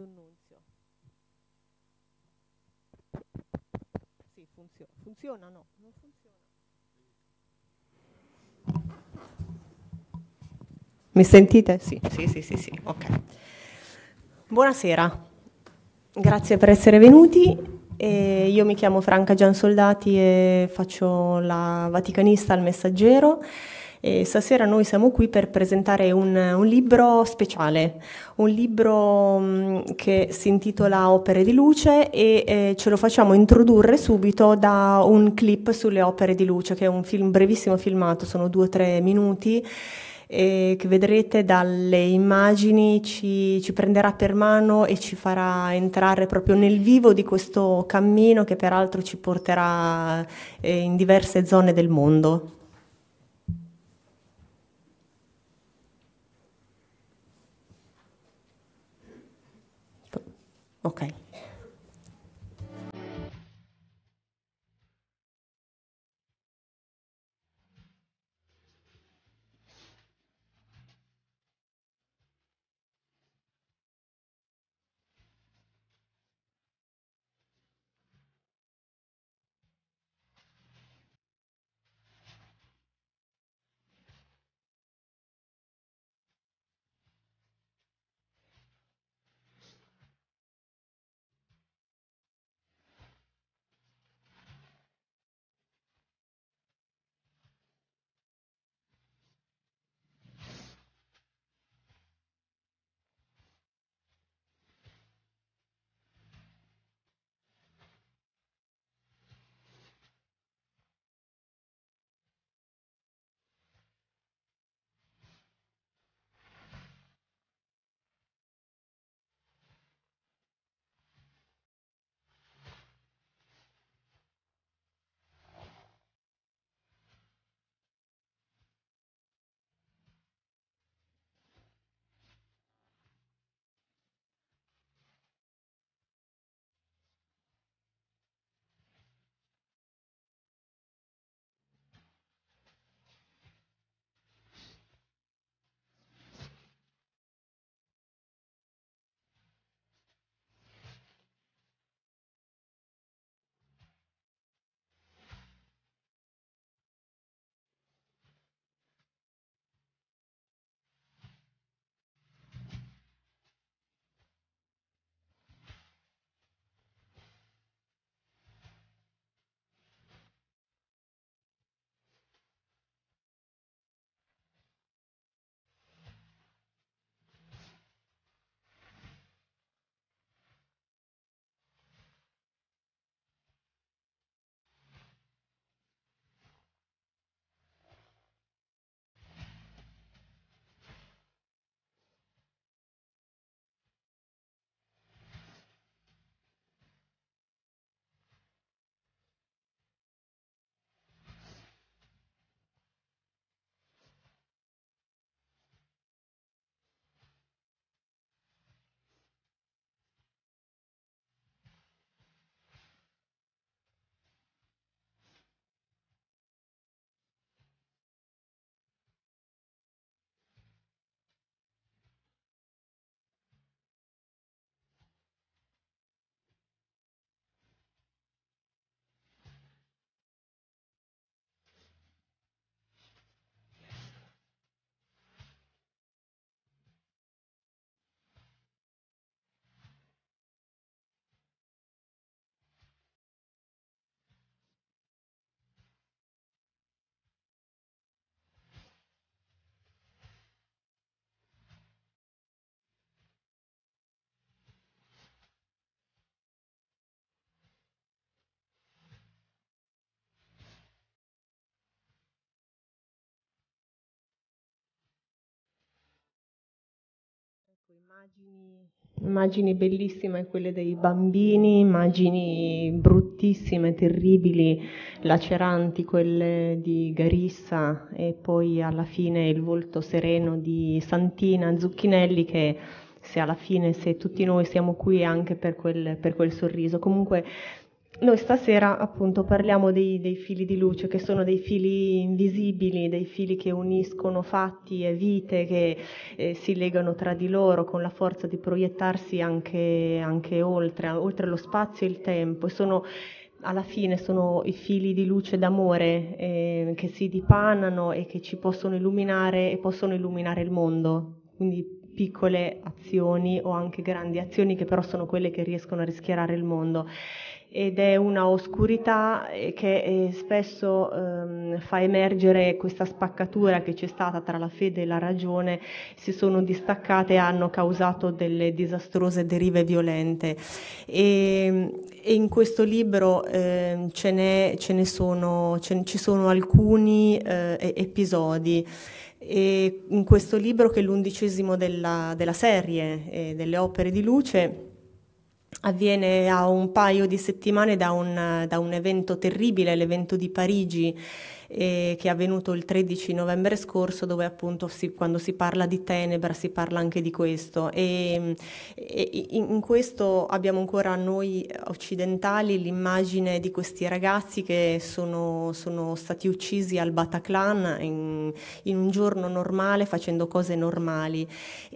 D'Annunzio. Sì, funziona. Funziona? No, non funziona. Mi sentite? Sì, sì, sì, sì, sì. ok. Buonasera, grazie per essere venuti. E io mi chiamo Franca Giansoldati e faccio la vaticanista al messaggero. E stasera noi siamo qui per presentare un, un libro speciale, un libro mm, che si intitola Opere di luce e eh, ce lo facciamo introdurre subito da un clip sulle opere di luce, che è un film, brevissimo filmato, sono due o tre minuti eh, che vedrete dalle immagini ci, ci, prenderà per mano e ci farà entrare proprio nel vivo di questo cammino che peraltro ci porterà eh, in diverse zone del mondo. Okay. immagini, immagini bellissime quelle dei bambini, immagini bruttissime, terribili, laceranti quelle di Garissa e poi alla fine il volto sereno di Santina Zucchinelli che se alla fine, se tutti noi siamo qui anche per quel, per quel sorriso. Comunque noi stasera appunto parliamo dei, dei, fili di luce, che sono dei fili invisibili, dei fili che uniscono fatti e vite, che eh, si legano tra di loro con la forza di proiettarsi anche, anche oltre, oltre lo spazio e il tempo. E sono alla fine sono i fili di luce d'amore eh, che si dipanano e che ci possono illuminare e possono illuminare il mondo. Quindi piccole azioni o anche grandi azioni che però sono quelle che riescono a rischiarare il mondo ed è una oscurità eh, che eh, spesso ehm, fa emergere questa spaccatura che c'è stata tra la fede e la ragione, si sono distaccate e hanno causato delle disastrose derive violente. E, e in questo libro ehm, ce, ne, ce ne sono, ce, ci sono alcuni eh, episodi. E in questo libro, che è l'undicesimo della, della serie eh, delle opere di luce, avviene a un paio di settimane da un, da un evento terribile, l'evento di Parigi, eh, che è avvenuto il 13 novembre scorso, dove appunto si, quando si parla di tenebra si parla anche di questo. E, e in questo abbiamo ancora noi occidentali l'immagine di questi ragazzi che sono, sono stati uccisi al Bataclan in, in, un giorno normale facendo cose normali.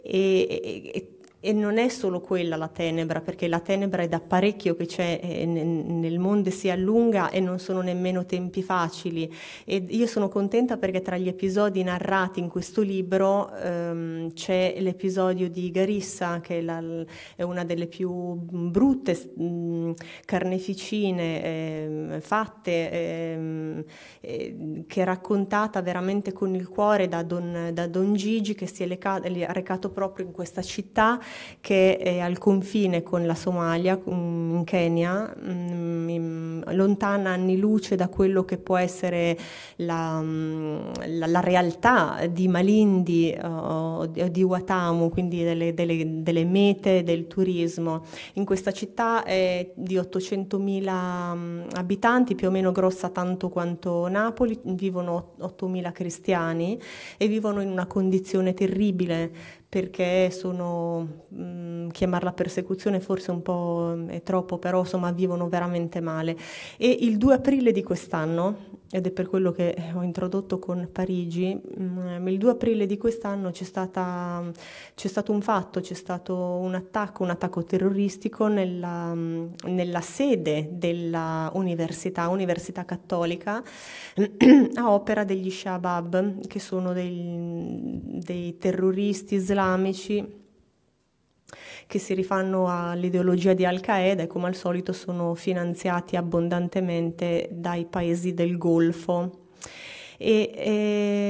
E, e, e non è solo quella la tenebra, perché la tenebra è da parecchio che c'è eh, nel mondo e si allunga e non sono nemmeno tempi facili. E io sono contenta perché tra gli episodi narrati in questo libro ehm, c'è l'episodio di Garissa, che è, la, è, una delle più brutte mh, carneficine eh, fatte, eh, che è raccontata veramente con il cuore da Don, da Don Gigi, che si è lecato, recato proprio in questa città che è al confine con la Somalia, mm, in Kenya, mm, lontana anni luce da quello che può essere la, mm, la, la realtà di Malindi o eh, di Watamu, quindi delle, delle, delle, mete del turismo. In questa città è di 800.000 abitanti, più o meno grossa tanto quanto Napoli, vivono 8.000 cristiani e vivono in una condizione terribile perché sono, mh, mm, chiamarla persecuzione forse un po' mm, è troppo, però insomma vivono veramente male. E il 2 aprile di quest'anno, ed è per quello che eh, ho introdotto con Parigi, mh, mm, il 2 aprile di quest'anno c'è, stato un fatto, c'è stato un attacco, un attacco terroristico nella, mh, nella sede dell'università, Università Cattolica, a opera degli Shabab, che sono dei, dei terroristi islamici islamici che si rifanno all'ideologia di Al-Qaeda e come al solito sono finanziati abbondantemente dai paesi del Golfo. E, e,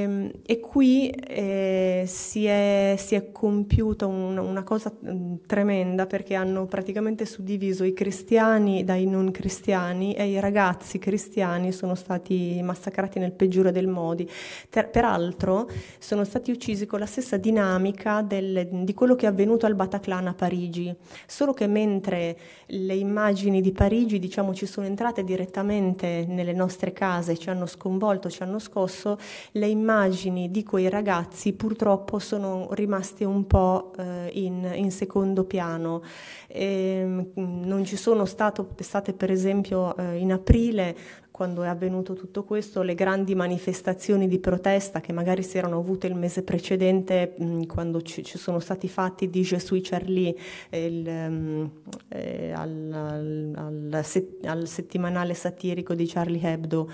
ehm, e qui eh, si, è, si, è, compiuta un, una cosa mm, tremenda perché hanno praticamente suddiviso i cristiani dai non cristiani e i ragazzi cristiani sono stati massacrati nel peggiore del modi. Ter- peraltro sono stati uccisi con la stessa dinamica del, di quello che è avvenuto al Bataclan a Parigi, solo che mentre le immagini di Parigi diciamo, ci sono entrate direttamente nelle nostre case, ci hanno sconvolto, ci hanno sconvolto, scorso le immagini di quei ragazzi purtroppo sono rimaste un po' eh, in, in, secondo piano. E, ehm, non ci sono stato, state per esempio eh, in aprile quando è avvenuto tutto questo, le grandi manifestazioni di protesta che magari si erano avute il mese precedente mh, mm, quando ci, ci, sono stati fatti di Gesù Charlie eh, il, um, eh, al, al, al, set, al settimanale satirico di Charlie Hebdo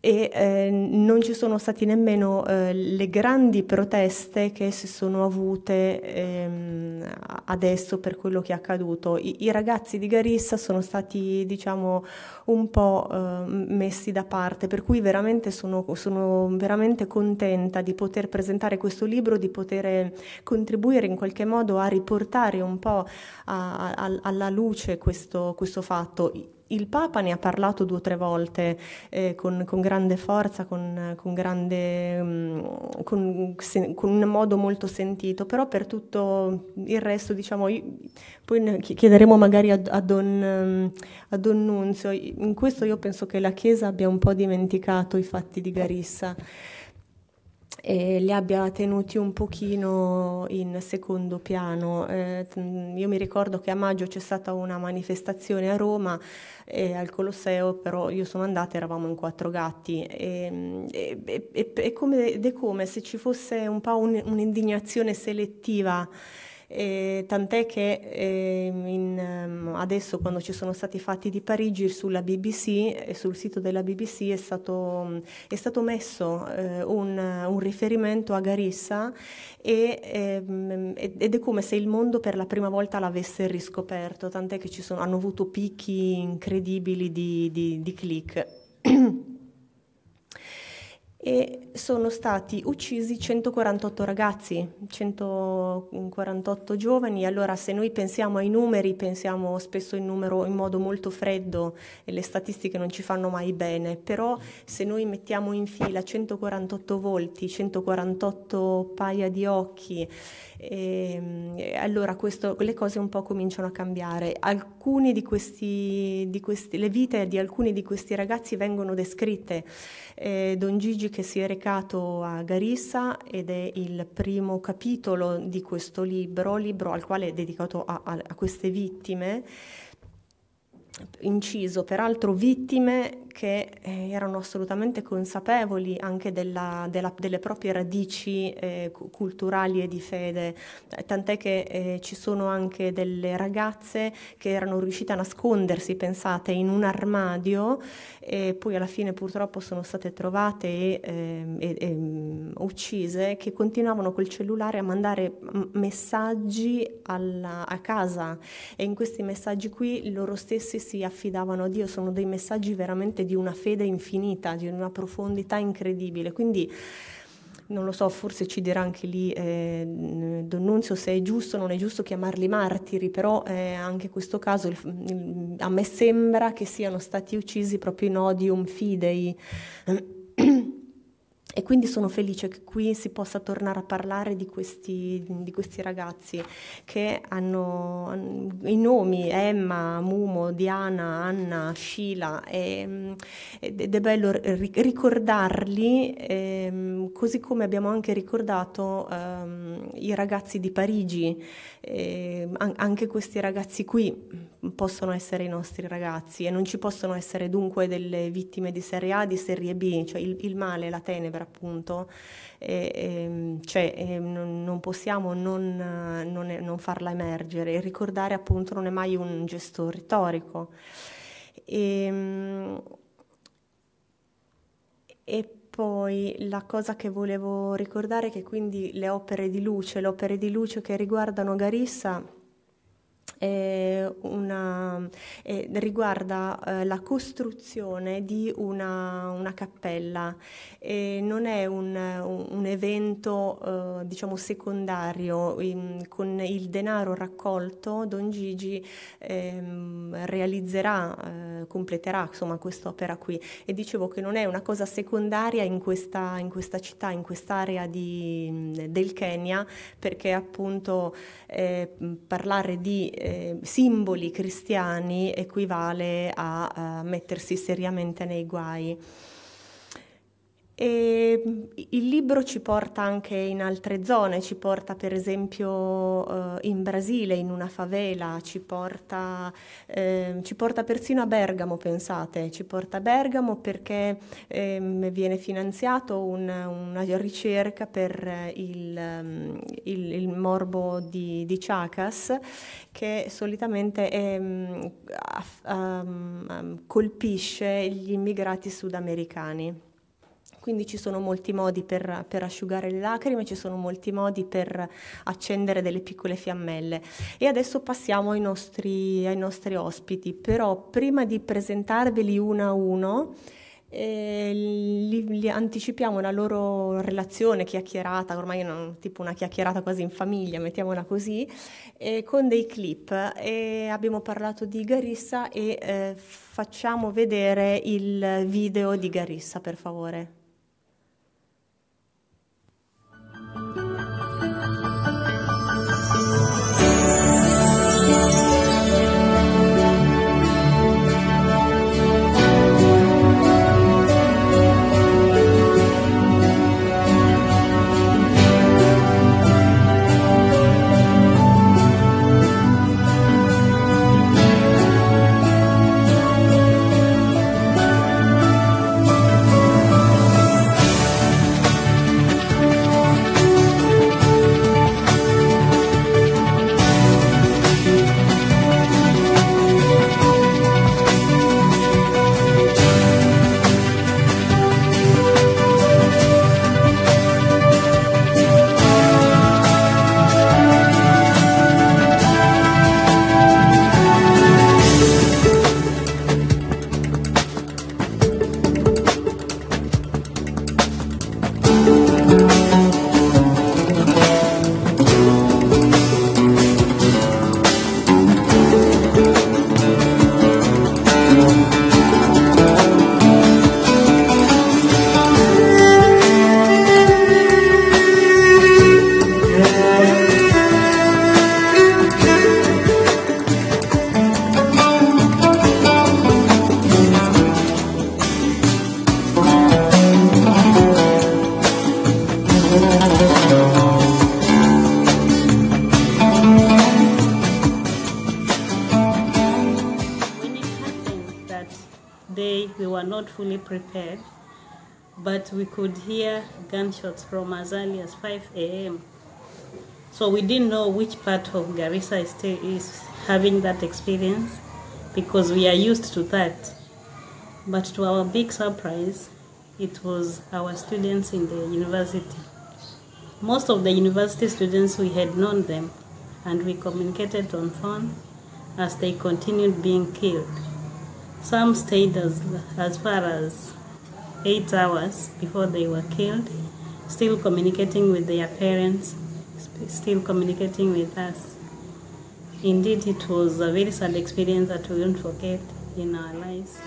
e eh, non ci sono state nemmeno eh, le grandi proteste che si sono avute ehm, adesso per quello che è accaduto. I, I, ragazzi di Garissa sono stati diciamo un po' eh, messi da parte, per cui veramente sono, sono, veramente contenta di poter presentare questo libro, di poter contribuire in qualche modo a riportare un po' a, a, alla luce questo, questo fatto il Papa ne ha parlato due o tre volte eh, con, con, grande forza, con, con, grande, mm, con, un modo molto sentito, però per tutto il resto, diciamo, io, poi chiederemo magari a, a, Don, mm, a, Don, Nunzio, in questo io penso che la Chiesa abbia un po' dimenticato i fatti di Garissa e li abbia tenuti un pochino in secondo piano. Eh, io mi ricordo che a maggio c'è stata una manifestazione a Roma eh, al Colosseo, però io sono andata, eravamo in quattro gatti e, e, e, come, ed è come se ci fosse un po' un, un'indignazione selettiva eh, tant'è che eh, in, ehm, adesso quando ci sono stati i fatti di Parigi sulla BBC sul sito della BBC è stato, è stato messo eh, un, un, riferimento a Garissa e, ehm, ed è come se il mondo per la prima volta l'avesse riscoperto, tant'è che sono, hanno avuto picchi incredibili di, di, di click. e sono stati uccisi 148 ragazzi, 148 giovani. Allora se noi pensiamo ai numeri, pensiamo spesso in numero in modo molto freddo e le statistiche non ci fanno mai bene, però se noi mettiamo in fila 148 volti, 148 paia di occhi, e, ehm, allora questo, le cose un po' cominciano a cambiare. Alcuni di questi, di questi, le vite di alcuni di questi ragazzi vengono descritte. Eh, Don Gigi che si è recato a Garissa ed è il primo capitolo di questo libro, libro al quale è dedicato a, a, a queste vittime inciso, peraltro vittime che eh, erano assolutamente consapevoli anche della, della, delle proprie radici eh, culturali e di fede, cioè, tant'è che eh, ci sono anche delle ragazze che erano riuscite a nascondersi, pensate, in un armadio e poi alla fine purtroppo sono state trovate e, ehm, e, e ehm, uccise, che continuavano col cellulare a mandare messaggi alla, a casa e in questi messaggi qui loro stessi si affidavano a Dio, sono dei messaggi veramente di una fede infinita, di una profondità incredibile. Quindi non lo so, forse ci dirà anche lì eh, D'Annunzio se è giusto o non è giusto chiamarli martiri, però eh, anche in questo caso il, il, a me sembra che siano stati uccisi proprio in odium fidei. e quindi sono felice che qui si possa tornare a parlare di questi, di questi ragazzi che hanno i nomi Emma, Mumo, Diana, Anna, Sheila e, mm, ed è bello ricordarli eh, così come abbiamo anche ricordato eh, i ragazzi di Parigi, eh, anche questi ragazzi qui possono essere i nostri ragazzi e non ci possono essere dunque delle vittime di serie A, di serie B, cioè il, il male, la tenebra appunto, e, e, ehm, cioè e ehm, non, non, possiamo non, non, non farla emergere e ricordare appunto non è mai un gesto retorico. E, ehm, e poi la cosa che volevo ricordare è che quindi le opere di luce, le opere di luce che riguardano Garissa una, eh, riguarda eh, la costruzione di una, una cappella. E non è un, un evento eh, diciamo secondario, In, con il denaro raccolto Don Gigi ehm, realizzerà, eh, completerà insomma quest'opera qui e dicevo che non è una cosa secondaria in questa, in questa città, in quest'area di, del Kenya perché appunto eh, parlare di eh, simboli cristiani equivale a, a eh, mettersi seriamente nei guai. E il libro ci porta anche in altre zone, ci porta per esempio eh, in Brasile, in una favela, ci porta, eh, ci porta, persino a Bergamo, pensate, ci porta a Bergamo perché eh, viene finanziato un, una ricerca per il, il, il morbo di, di, Chacas che solitamente è, ehm, ehm, colpisce gli immigrati sudamericani. Quindi ci sono molti modi per, per, asciugare le lacrime, ci sono molti modi per accendere delle piccole fiammelle. E adesso passiamo ai nostri, ai nostri ospiti, però prima di presentarveli uno a uno, eh, li, li, anticipiamo la loro relazione chiacchierata, ormai una, tipo una chiacchierata quasi in famiglia, mettiamola così, eh, con dei clip. Eh, abbiamo parlato di Garissa e eh, facciamo vedere il video di Garissa, per favore. prepared, but we could hear gunshots from as early as 5 a.m. So we didn't know which part of Garissa is, is having that experience because we are used to that. But to our big surprise, it was our students in the university. Most of the university students, we had known them and we communicated on phone as they continued being killed. Some stayed as, as far as eight hours before they were killed, still communicating with their parents, still communicating with us. Indeed, it was a very sad experience that we won't forget in our lives.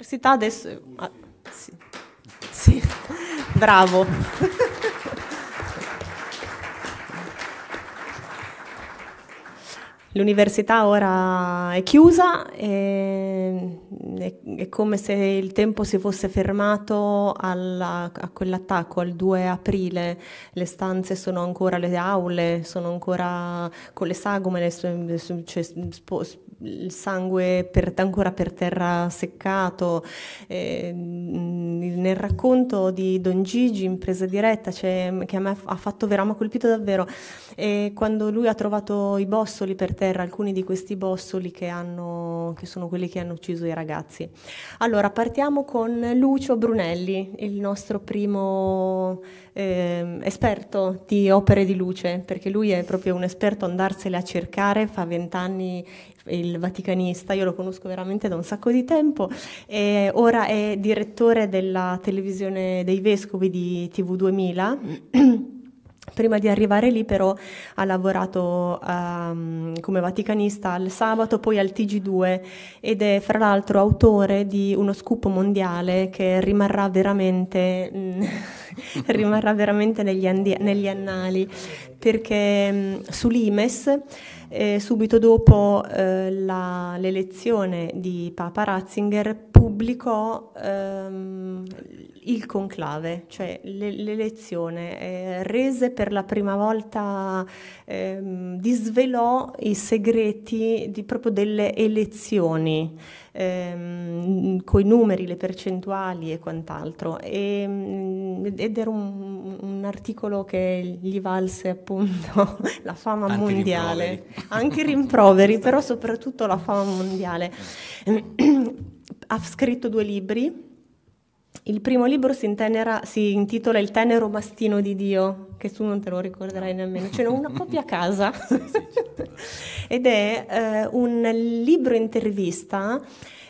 all'università adesso... Ah, sì. sì, bravo. L'università ora è chiusa, e, è, è, come se il tempo si fosse fermato alla, a quell'attacco al 2 aprile, le stanze sono ancora, le aule sono ancora con le sagome, le, cioè, spo, il sangue per, ancora per terra seccato. Eh, nel racconto di Don Gigi in presa diretta, cioè, che a me ha fatto vera, mi ha colpito davvero, e quando lui ha trovato i bossoli per terra, alcuni di questi bossoli che, hanno, che sono quelli che hanno ucciso i ragazzi. Allora, partiamo con Lucio Brunelli, il nostro primo eh, esperto di opere di luce, perché lui è proprio un esperto andarsele a cercare, fa vent'anni il vaticanista, io lo conosco veramente da un sacco di tempo, e ora è direttore della televisione dei vescovi di TV 2000. Prima di arrivare lì però ha lavorato um, come vaticanista al sabato, poi al TG2 ed è fra l'altro autore di uno scoop mondiale che rimarrà veramente, mm, rimarrà veramente negli, negli, annali perché mm, su Limes eh, subito dopo eh, l'elezione di Papa Ratzinger pubblicò ehm, il conclave, cioè l'elezione, eh, rese per la prima volta, ehm, disvelò i segreti di, proprio delle elezioni, ehm, i numeri, le percentuali e quant'altro. Mm, ed era un, un, articolo che gli valse appunto la fama anche mondiale, rimproveri. anche rimproveri, però soprattutto la fama mondiale. Eh. ha scritto due libri il primo libro si, intenera, si, intitola Il tenero mastino di Dio, che tu non te lo ricorderai nemmeno, ce n'ho una copia a casa. Certo. Ed è eh, un libro intervista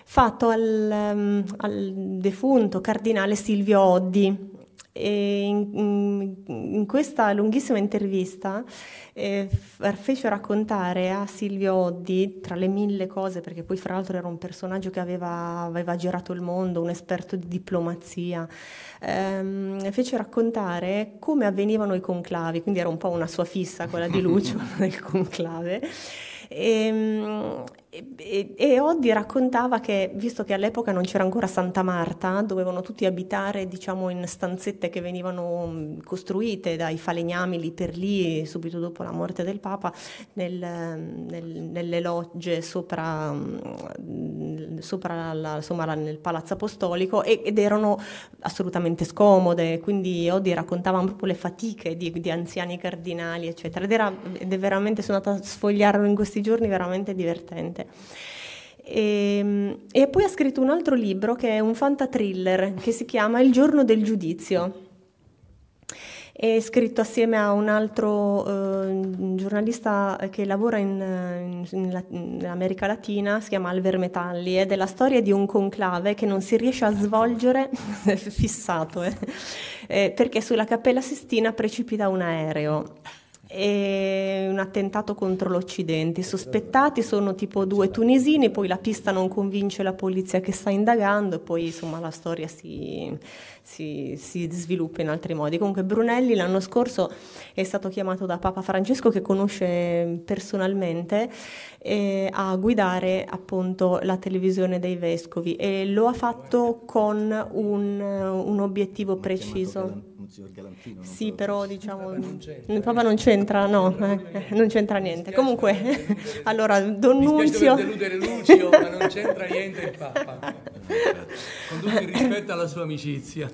fatto al, um, al defunto cardinale Silvio Oddi, e in, in, questa lunghissima intervista eh, fece raccontare a Silvio Oddi, tra le mille cose, perché poi fra l'altro era un personaggio che aveva, aveva girato il mondo, un esperto di diplomazia, ehm, fece raccontare come avvenivano i conclavi, quindi era un po' una sua fissa quella di Lucio del conclave. E, ehm, e, e Oddi raccontava che, visto che all'epoca non c'era ancora Santa Marta, dovevano tutti abitare diciamo, in stanzette che venivano mm, costruite dai falegnami lì per lì, subito dopo la morte del Papa, nel, nel, nelle logge sopra, mm, sopra la, insomma, la, nel palazzo apostolico e, ed erano assolutamente scomode. Quindi Oddi raccontava proprio le fatiche di, di anziani cardinali, eccetera. Ed, era, ed è veramente, sono andata a sfogliarlo in questi giorni, veramente divertente ovviamente. E, ehm, e, poi ha scritto un altro libro che è un fantatriller che si chiama Il giorno del giudizio. È scritto assieme a un altro eh, giornalista che lavora in, eh, in, in, America Latina, si chiama Alver Metalli, ed è la storia di un conclave che non si riesce a svolgere, fissato, eh. eh, perché sulla Cappella Sistina precipita un aereo e un attentato contro l'Occidente. I sospettati sono tipo due tunisini, poi la pista non convince la polizia che sta indagando e poi insomma la storia si, si, si sviluppa in altri modi. Comunque Brunelli l'anno scorso è stato chiamato da Papa Francesco che conosce personalmente eh, a guidare appunto la televisione dei vescovi e lo ha fatto con un, un obiettivo preciso signor Galantino. sì, però diciamo... Proprio non c'entra, no, non c'entra eh, niente. Comunque, allora, Don Nunzio... Mi deludere Lucio, ma non c'entra niente il Papa. Con tutto il rispetto alla sua amicizia.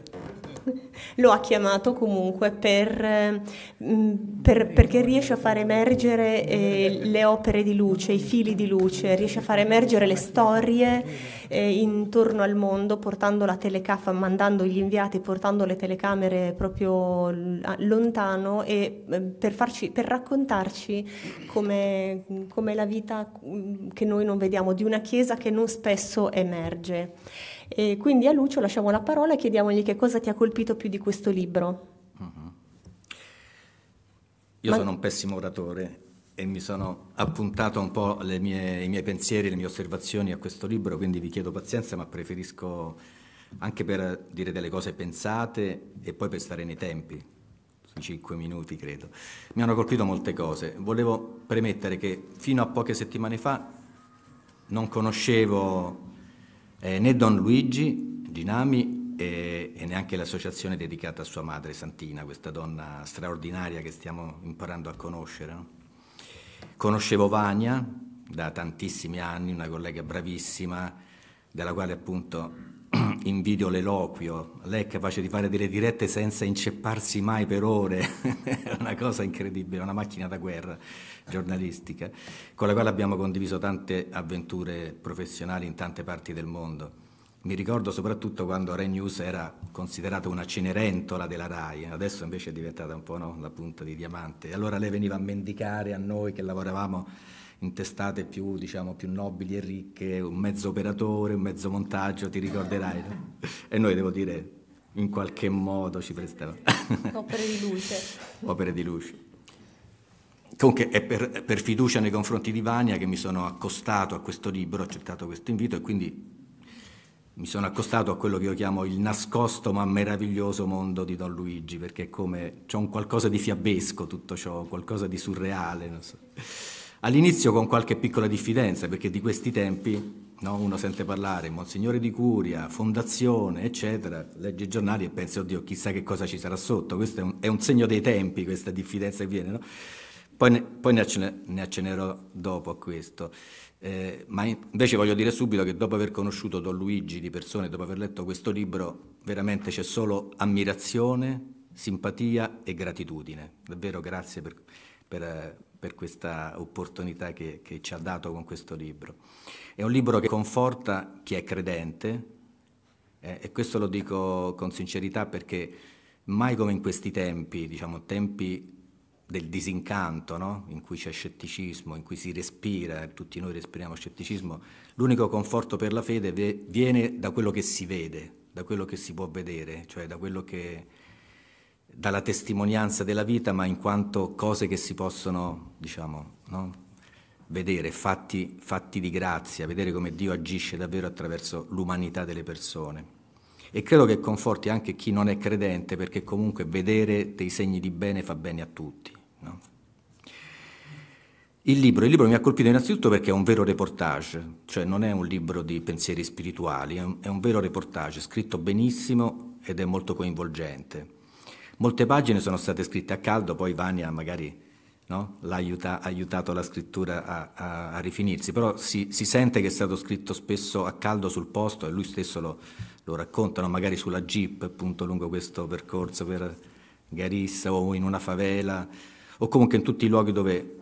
lo ha chiamato comunque per, mm, per, perché riesce a far emergere eh, le opere di luce, i fili di luce, riesce a far emergere le storie eh, intorno al mondo portando la telecamera, mandando gli inviati, portando le telecamere proprio lontano e eh, per, farci, per raccontarci come, come la vita mm, che noi non vediamo, di una chiesa che non spesso emerge. E quindi a Lucio lasciamo la parola e chiediamogli che cosa ti ha colpito più di questo libro. Mm-hmm. Io Ma... sono un pessimo oratore e mi sono appuntato un po' mie, i miei pensieri, le mie osservazioni a questo libro, quindi vi chiedo pazienza, ma preferisco anche per dire delle cose pensate e poi per stare nei tempi, sui 5 minuti credo. Mi hanno colpito molte cose. Volevo premettere che fino a poche settimane fa non conoscevo eh, né Don Luigi Ginami e, e neanche l'associazione dedicata a sua madre Santina, questa donna straordinaria che stiamo imparando a conoscere. No? Conoscevo Vania da tantissimi anni, una collega bravissima, della quale appunto invidio l'eloquio, lei è capace di fare delle dirette senza incepparsi mai per ore, è una cosa incredibile, una macchina da guerra giornalistica, con la quale abbiamo condiviso tante avventure professionali in tante parti del mondo. Mi ricordo soprattutto quando Rai News era considerata una cenerentola della Rai, adesso invece è diventata un po' no, la punta di diamante. E allora lei veniva a mendicare a noi che lavoravamo in testate più, diciamo, più nobili e ricche, un mezzo operatore, un mezzo montaggio, ti ricorderai. No? E noi devo dire, in qualche modo ci prestavamo. Opere di luce. Opere di luce. Comunque è per, per, fiducia nei confronti di Vania che mi sono accostato a questo libro, ho accettato questo invito e quindi mi sono accostato a quello che io chiamo il nascosto ma meraviglioso mondo di Don Luigi, perché è come c'è un qualcosa di fiabesco tutto ciò, qualcosa di surreale. So. All'inizio con qualche piccola diffidenza, perché di questi tempi No, uno sente parlare Monsignore di Curia, Fondazione, eccetera, legge i giornali e pensa, oddio, chissà che cosa ci sarà sotto. Questo è un, è un segno dei tempi, questa diffidenza che viene. No? Poi ne, poi ne accenerò dopo a questo. Eh, ma invece voglio dire subito che dopo aver conosciuto Don Luigi di persone, dopo aver letto questo libro, veramente c'è solo ammirazione, simpatia e gratitudine. Davvero grazie per, per, per questa opportunità che, che, ci ha dato con questo libro. È un libro che conforta chi è credente eh, e questo lo dico con sincerità perché mai come in questi tempi, diciamo tempi del disincanto, no? in cui c'è scetticismo, in cui si respira, tutti noi respiriamo scetticismo, l'unico conforto per la fede viene da quello che si vede, da quello che si può vedere, cioè da che, dalla testimonianza della vita, ma in quanto cose che si possono, diciamo, no? vedere, fatti, fatti di grazia, vedere come Dio agisce davvero attraverso l'umanità delle persone e credo che conforti anche chi non è credente perché comunque vedere dei segni di bene fa bene a tutti. No? Il libro, il libro mi ha colpito innanzitutto perché è un vero reportage, cioè non è un libro di pensieri spirituali, è un, è un vero reportage, scritto benissimo ed è molto coinvolgente. Molte pagine sono state scritte a caldo, poi Vania magari no? l'ha aiuta, aiutato la scrittura a, a, a rifinirsi, però si, si, sente che è stato scritto spesso a caldo sul posto e lui stesso lo, lo racconta, no? magari sulla jeep appunto lungo questo percorso per Garissa o in una favela o comunque in tutti i luoghi dove,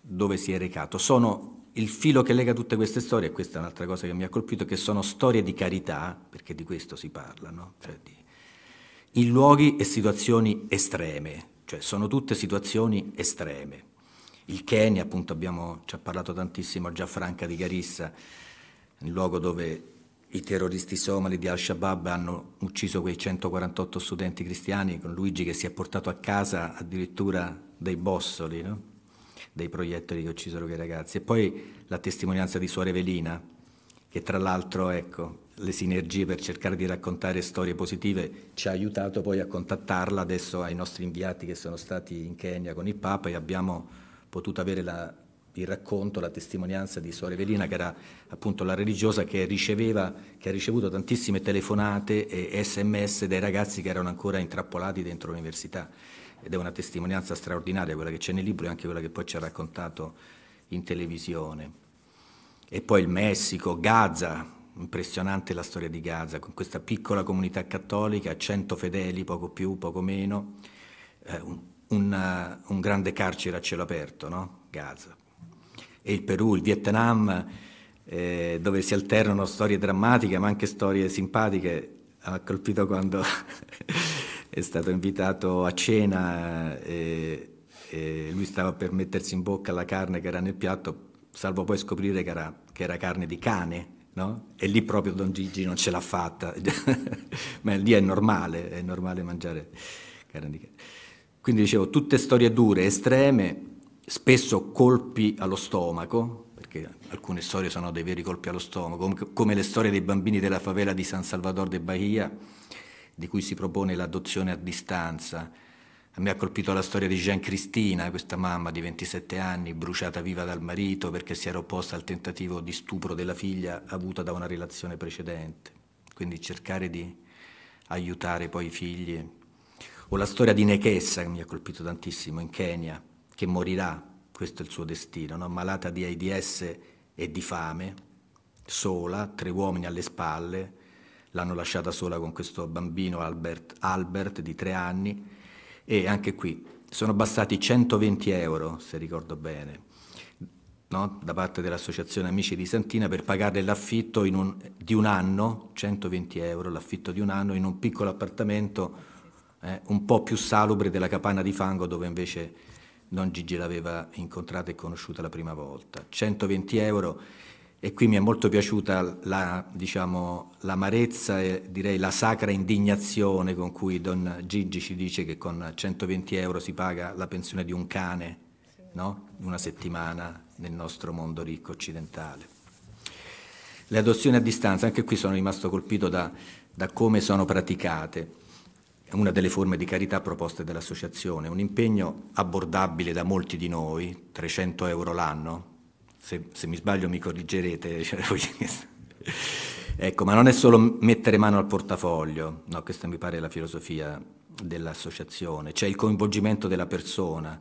dove si è recato. Sono il filo che lega tutte queste storie, e questa è un'altra cosa che mi ha colpito, che sono storie di carità, perché di questo si parla, no? cioè di, in luoghi e situazioni estreme, cioè sono tutte situazioni estreme. Il Kenya, appunto, abbiamo, ci ha parlato tantissimo già Franca di Garissa, il luogo dove i terroristi somali di Al-Shabaab hanno ucciso quei 148 studenti cristiani, con Luigi che si è portato a casa addirittura dei bossoli, no? dei proiettili che uccisero quei ragazzi. E poi la testimonianza di Suore Velina, che tra l'altro, ecco, le sinergie per cercare di raccontare storie positive ci ha aiutato poi a contattarla adesso ai nostri inviati che sono stati in Kenya con il Papa e abbiamo potuto avere la, il racconto, la testimonianza di Suore Velina, che era appunto la religiosa che, riceveva, che ha ricevuto tantissime telefonate e sms dai ragazzi che erano ancora intrappolati dentro l'università ed è una testimonianza straordinaria quella che c'è nel libro e anche quella che poi ci ha raccontato in televisione. E poi il Messico, Gaza, impressionante la storia di Gaza, con questa piccola comunità cattolica, 100 fedeli, poco più, poco meno, eh, un, un, eh, un, grande carcere a cielo aperto, no? Gaza. E il Perù, il Vietnam, eh, dove si alternano storie drammatiche ma anche storie simpatiche, ha colpito quando è stato invitato a cena eh, e, e, lui stava per mettersi in bocca la carne che era nel piatto, salvo poi scoprire che era, che era carne di cane. No? E lì proprio Don Gigi non ce l'ha fatta, ma lì è normale, è normale mangiare carne di cane. Quindi dicevo, tutte storie dure, estreme, spesso colpi allo stomaco, perché alcune storie sono dei veri colpi allo stomaco, come le storie dei bambini della favela di San Salvador de Bahia, di cui si propone l'adozione a distanza. A me ha colpito la storia di Jean Cristina, questa mamma di 27 anni bruciata viva dal marito perché si era opposta al tentativo di stupro della figlia avuta da una relazione precedente. Quindi cercare di aiutare poi i figli. O la storia di Nechessa, che mi ha colpito tantissimo, in Kenya, che morirà, questo è il suo destino, no? malata di AIDS e di fame, sola, tre uomini alle spalle, l'hanno lasciata sola con questo bambino Albert, Albert di tre anni e anche qui sono bastati 120 euro, se ricordo bene, no? da parte dell'associazione Amici di Santina per pagare l'affitto un, di un anno, 120 euro l'affitto di un anno in un piccolo appartamento eh, un po' più salubre della capanna di fango dove invece Don Gigi l'aveva incontrata e conosciuta la prima volta. 120 euro e qui mi è molto piaciuta la, diciamo, l'amarezza e direi la sacra indignazione con cui Don Gigi ci dice che con 120 euro si paga la pensione di un cane, no? una settimana nel nostro mondo ricco occidentale. Le adozioni a distanza, anche qui sono rimasto colpito da, da come sono praticate, è una delle forme di carità proposte dall'associazione, un impegno abbordabile da molti di noi, 300 euro l'anno, se, se mi sbaglio mi corrigerete. Cioè, ecco, ma non è solo mettere mano al portafoglio, no, questa mi pare la filosofia dell'associazione, c'è il coinvolgimento della persona,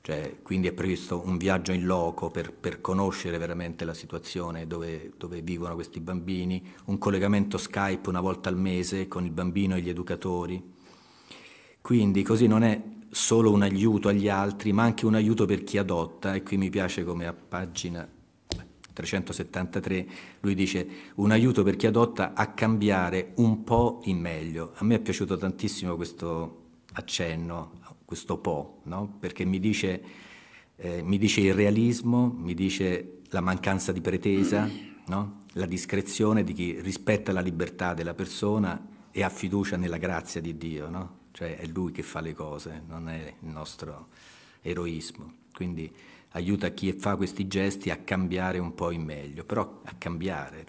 cioè, quindi è previsto un viaggio in loco per, per conoscere veramente la situazione dove, dove, vivono questi bambini, un collegamento Skype una volta al mese con il bambino e gli educatori. Quindi così non è solo un aiuto agli altri, ma anche un aiuto per chi adotta. E qui mi piace come a pagina 373 lui dice un aiuto per chi adotta a cambiare un po' in meglio. A me è piaciuto tantissimo questo accenno, questo po', no? perché mi dice, eh, mi dice, il realismo, mi dice la mancanza di pretesa, no? la discrezione di chi rispetta la libertà della persona e ha fiducia nella grazia di Dio. No? cioè è lui che fa le cose, non è il nostro eroismo. Quindi aiuta chi fa questi gesti a cambiare un po' in meglio, però a cambiare.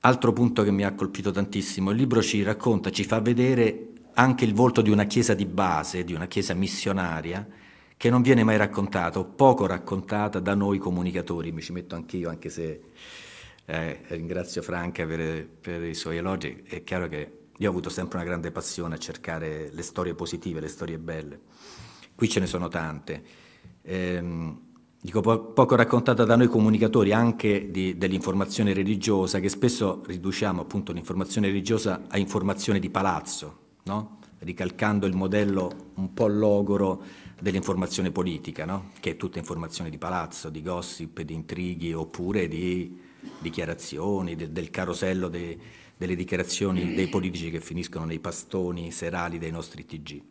Altro punto che mi ha colpito tantissimo, il libro ci racconta, ci fa vedere anche il volto di una chiesa di base, di una chiesa missionaria, che non viene mai raccontata o poco raccontata da noi comunicatori, mi ci metto anch'io anche se eh, ringrazio Franca per, per i suoi elogi, è chiaro che io ho avuto sempre una grande passione a cercare le storie positive, le storie belle. Qui ce ne sono tante. Ehm, dico po- poco raccontata da noi comunicatori anche di, dell'informazione religiosa, che spesso riduciamo appunto l'informazione religiosa a informazione di palazzo, no? ricalcando il modello un po' logoro dell'informazione politica, no? che è tutta informazione di palazzo, di gossip, di intrighi oppure di dichiarazioni, de- del carosello dei delle dichiarazioni dei politici che finiscono nei pastoni serali dei nostri TG.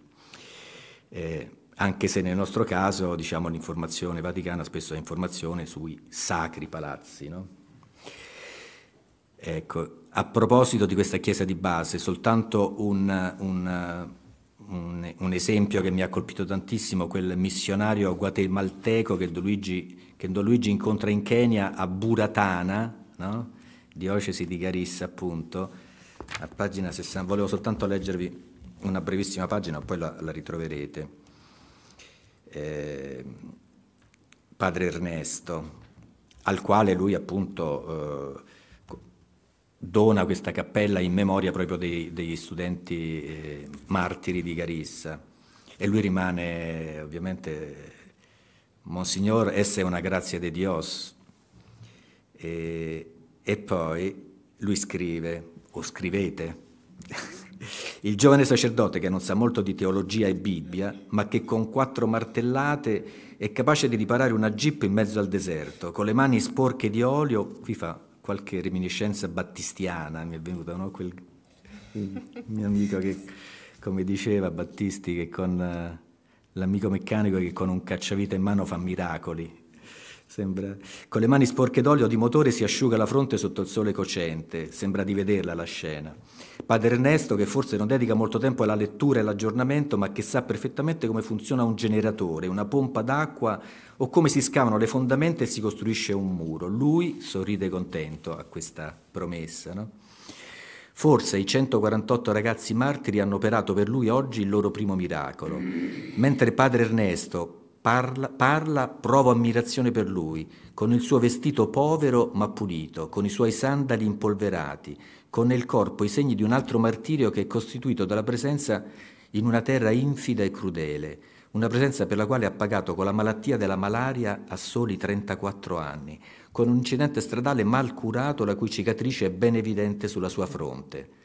Eh, anche se nel nostro caso diciamo, l'informazione vaticana spesso è informazione sui sacri palazzi. No? Ecco, a proposito di questa chiesa di base, soltanto un, un, un, un esempio che mi ha colpito tantissimo, quel missionario guatemalteco che Don Luigi, incontra in Kenya a Buratana, no? diocesi di Garissa, appunto, a pagina 60, volevo soltanto leggervi una brevissima pagina, poi la, la ritroverete. Eh, padre Ernesto, al quale lui appunto eh, dona questa cappella in memoria proprio dei, degli studenti eh, martiri di Garissa. E lui rimane ovviamente Monsignor, essa è una grazia di Dios. E, e poi lui scrive, o scrivete, il giovane sacerdote che non sa molto di teologia e Bibbia, ma che con quattro martellate è capace di riparare una jeep in mezzo al deserto, con le mani sporche di olio, qui fa qualche reminiscenza battistiana, mi è venuta no? quel mio amico che, come diceva Battisti, che con eh, l'amico meccanico che con un cacciavite in mano fa miracoli, Sembra... Con le mani sporche d'olio di motore si asciuga la fronte sotto il sole cocente, sembra di vederla la scena. Padre Ernesto, che forse non dedica molto tempo alla lettura e all'aggiornamento, ma che sa perfettamente come funziona un generatore, una pompa d'acqua o come si scavano le fondamenta e si costruisce un muro. Lui sorride contento a questa promessa. No? Forse i 148 ragazzi martiri hanno operato per lui oggi il loro primo miracolo, mentre padre Ernesto, Parla, parla, provo ammirazione per lui, con il suo vestito povero ma pulito, con i suoi sandali impolverati, con nel corpo i segni di un altro martirio che è costituito dalla presenza in una terra infida e crudele, una presenza per la quale ha pagato con la malattia della malaria a soli 34 anni, con un incidente stradale mal curato la cui cicatrice è ben evidente sulla sua fronte.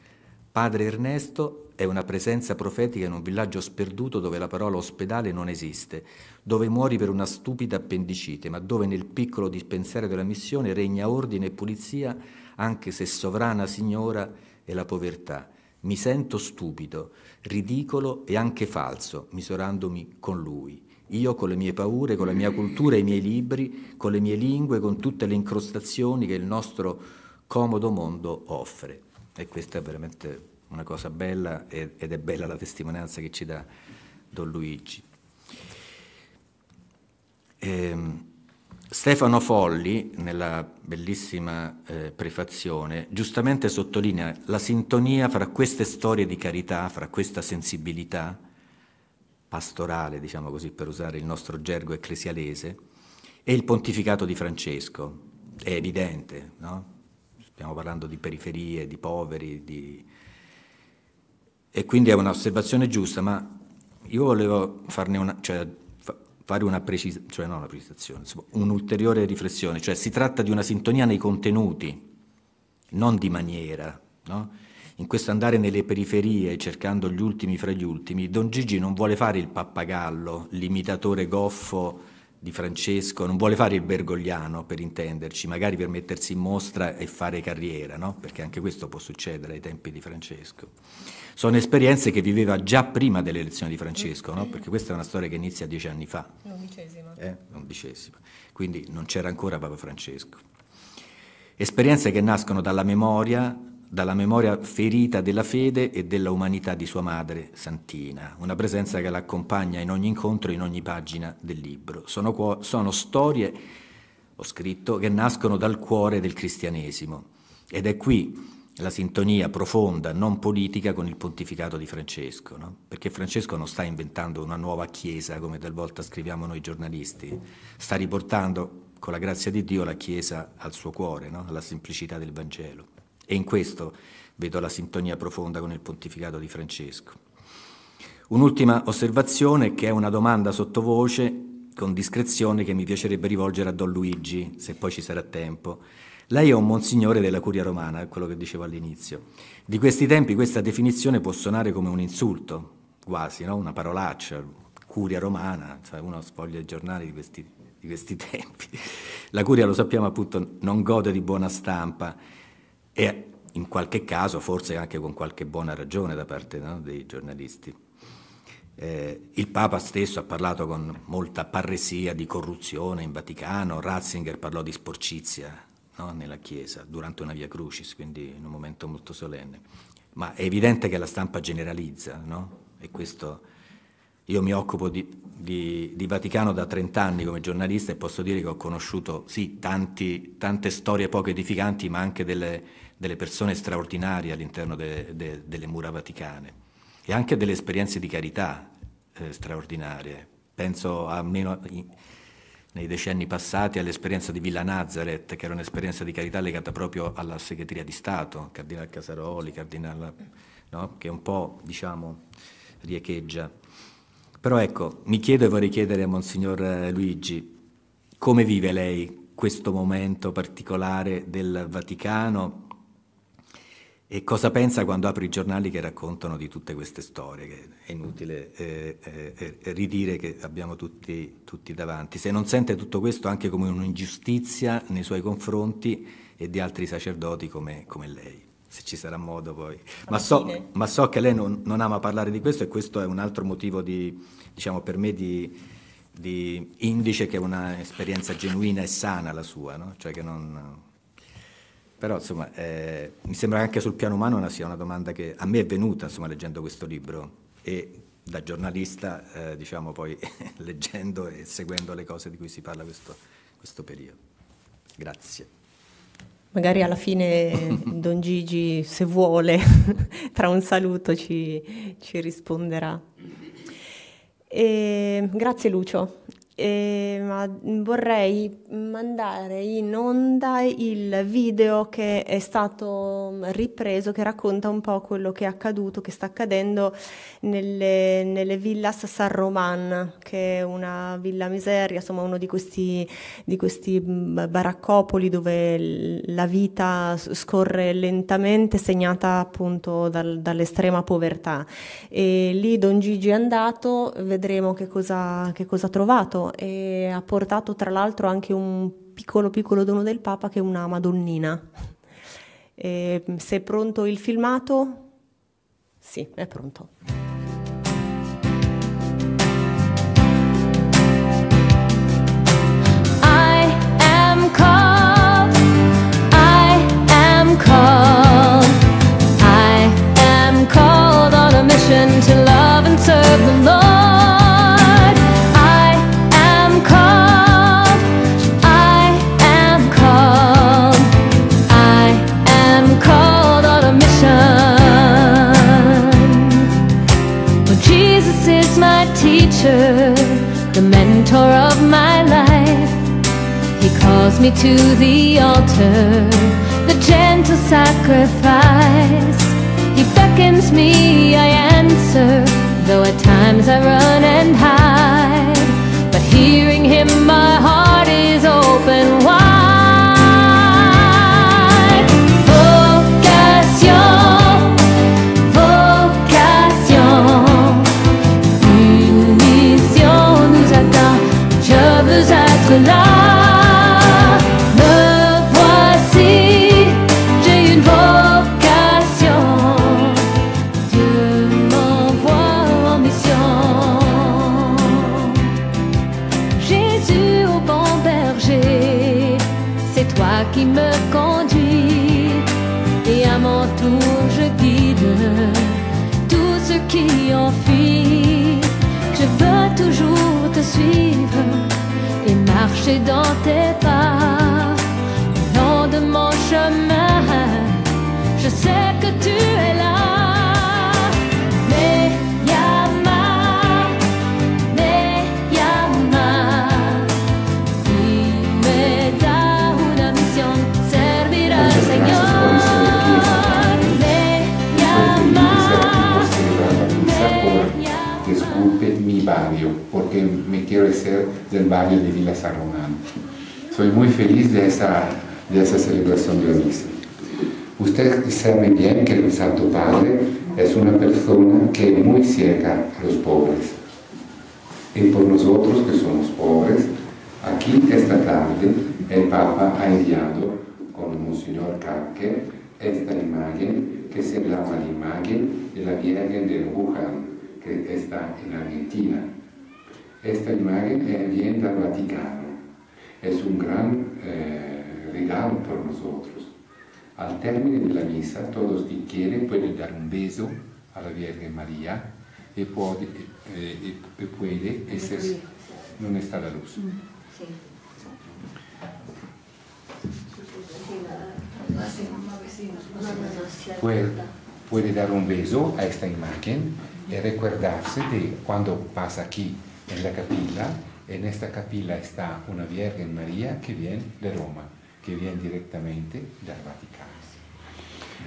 Padre Ernesto è una presenza profetica in un villaggio sperduto dove la parola ospedale non esiste, dove muori per una stupida appendicite, ma dove nel piccolo dispensario della missione regna ordine e pulizia, anche se sovrana signora è la povertà. Mi sento stupido, ridicolo e anche falso, misurandomi con lui. Io con le mie paure, con la mia cultura e i miei libri, con le mie lingue, con tutte le incrostazioni che il nostro comodo mondo offre. E questa è veramente una cosa bella ed è bella la testimonianza che ci dà Don Luigi. Eh, Stefano Folli, nella bellissima eh, prefazione, giustamente sottolinea la sintonia fra queste storie di carità, fra questa sensibilità pastorale, diciamo così, per usare il nostro gergo ecclesialese, e il pontificato di Francesco. È evidente, no? Stiamo parlando di periferie, di poveri, di... e quindi è un'osservazione giusta, ma io volevo farne una... Cioè, fare una precisazione, cioè non una precisazione, un'ulteriore riflessione, cioè si tratta di una sintonia nei contenuti, non di maniera, no? In questo andare nelle periferie cercando gli ultimi fra gli ultimi, Don Gigi non vuole fare il pappagallo, l'imitatore goffo di Francesco, non vuole fare il bergogliano per intenderci, magari per mettersi in mostra e fare carriera, no? perché anche questo può succedere ai tempi di Francesco. Sono esperienze che viveva già prima delle elezioni di Francesco, no? Mm, perché questa è una storia che inizia dieci anni fa. L'undicesima. Eh? L'undicesima. Quindi non c'era ancora Papa Francesco. Esperienze che nascono dalla memoria, dalla memoria ferita della fede e della umanità di sua madre, Santina, una presenza che l'accompagna in ogni incontro e in ogni pagina del libro. Sono, cuo- sono storie, ho scritto, che nascono dal cuore del cristianesimo ed è qui la sintonia profonda, non politica, con il pontificato di Francesco, no? perché Francesco non sta inventando una nuova chiesa, come talvolta scriviamo noi giornalisti, sta riportando, con la grazia di Dio, la chiesa al suo cuore, no? alla semplicità del Vangelo. E in questo vedo la sintonia profonda con il pontificato di Francesco. Un'ultima osservazione che è una domanda sottovoce con discrezione che mi piacerebbe rivolgere a Don Luigi, se poi ci sarà tempo. Lei è un monsignore della curia romana, è quello che dicevo all'inizio. Di questi tempi questa definizione può suonare come un insulto, quasi, no? una parolaccia, curia romana, cioè uno sfoglia i giornali di questi, di questi tempi. La curia, lo sappiamo appunto, non gode di buona stampa e in qualche caso forse anche con qualche buona ragione da parte no, dei giornalisti. Eh, il Papa stesso ha parlato con molta parresia di corruzione in Vaticano, Ratzinger parlò di sporcizia no, nella Chiesa durante una via crucis, quindi in un momento molto solenne. Ma è evidente che la stampa generalizza, no? E questo io mi occupo di, di, di Vaticano da 30 anni come giornalista e posso dire che ho conosciuto, sì, tanti, tante storie poco edificanti, ma anche delle, delle persone straordinarie all'interno de, de, delle mura vaticane e anche delle esperienze di carità eh, straordinarie. Penso almeno nei decenni passati all'esperienza di Villa Nazareth, che era un'esperienza di carità legata proprio alla segreteria di Stato, Cardinal Casaroli, Cardinal, no? che un po' diciamo riecheggia. Però ecco, mi chiedo e vorrei chiedere a Monsignor eh, Luigi come vive lei questo momento particolare del Vaticano e cosa pensa quando apre i giornali che raccontano di tutte queste storie? è inutile eh, eh, eh, ridire che abbiamo tutti, tutti, davanti. Se non sente tutto questo anche come un'ingiustizia nei suoi confronti e di altri sacerdoti come, come lei, se ci sarà modo poi. Ma so, ma so che lei non, non, ama parlare di questo e questo è un altro motivo di, diciamo, per me di, di indice che è un'esperienza genuina e sana la sua, no? cioè che non però insomma, eh, mi sembra anche sul piano umano una sia una domanda che a me è venuta insomma, leggendo questo libro e da giornalista eh, diciamo poi leggendo e seguendo le cose di cui si parla questo, questo periodo. Grazie. Magari alla fine Don Gigi, se vuole, tra un saluto ci, ci risponderà. E, grazie Lucio eh, ma vorrei mandare in onda il video che è stato mm, ripreso, che racconta un po' quello che è accaduto, che sta accadendo nelle, nelle villas San Roman, che è una villa miseria, insomma uno di questi, di questi mm, baraccopoli dove la vita scorre lentamente, segnata appunto dal, dall'estrema povertà. E lì Don Gigi è andato, vedremo che cosa, che cosa ha trovato e ha portato tra l'altro anche un piccolo piccolo dono del Papa che è una Madonnina. E, mm, se è pronto il filmato? Sì, è pronto. to love and serve the Lord. me to the altar, the gentle sacrifice. He beckons me, I answer, though at times I run and hide. But hearing him, my heart is open wide. dans tes barrio de Villa San Soy muy feliz de esa, de esa celebración de la misa. Usted sabe bien que el Santo Padre es una persona que es muy ciega a los pobres. Y por nosotros que somos pobres, aquí esta tarde el Papa ha enviado con Monseñor Carque esta imagen que se llama la imagen de la Virgen de Wuhan, que está en Argentina Questa immagine viene dal Vaticano, è un gran eh, regalo per noi. Al termine della messa, tutti chi quieren puede dare un beso alla Vergine Maria e può eh, e puede essere, non è stata luce. Mm, sì. Puede, puede dare un beso a questa immagine e ricordarsi di quando passa qui en la capilla. En esta capilla está una Virgen María que viene de Roma, que viene directamente del Vaticano.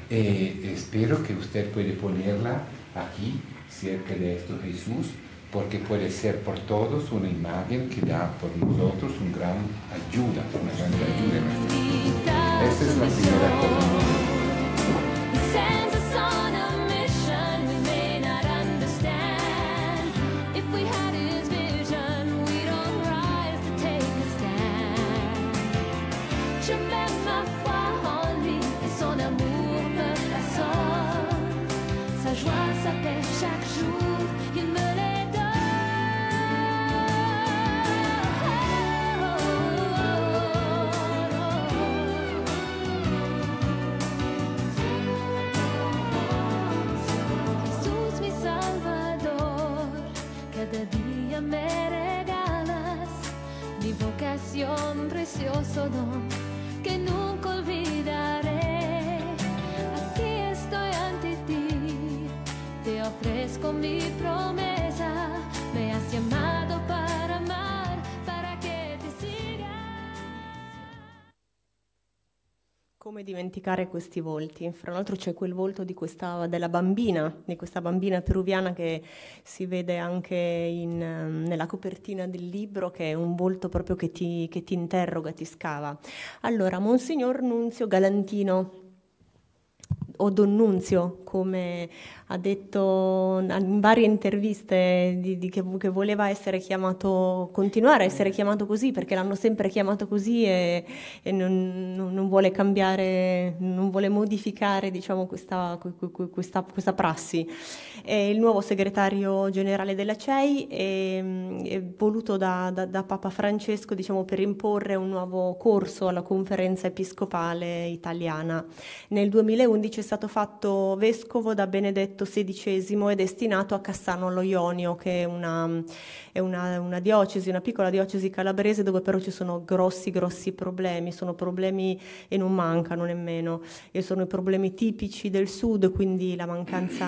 Eh, espero que usted puede ponerla aquí, cerca de esto Jesús, porque puede ser por todos una imagen que da por nosotros una gran ayuda, una gran ayuda. Esta es la primera cosa. sana come dimenticare questi volti? Fra l'altro c'è quel volto questa, della bambina, di questa bambina peruviana che si vede anche in, ehm, nella copertina del libro, che è un volto proprio che ti, che ti interroga, ti scava. Allora, Monsignor Nunzio Galantino, o Don Nunzio, come ha detto in varie interviste di, di che, che, voleva essere chiamato, continuare a essere chiamato così perché l'hanno sempre chiamato così e, e non, non, vuole cambiare, non vuole modificare diciamo, questa, questa, questa, prassi. È il nuovo segretario generale della CEI è, è voluto da, da, da, Papa Francesco diciamo, per imporre un nuovo corso alla conferenza episcopale italiana. Nel 2011 è stato fatto vescovo da Benedetto XVI è destinato a Cassano allo Ionio, che è, una, è una, una, diocesi, una piccola diocesi calabrese dove però ci sono grossi, grossi problemi, sono problemi e non mancano nemmeno, e sono i problemi tipici del sud, quindi la mancanza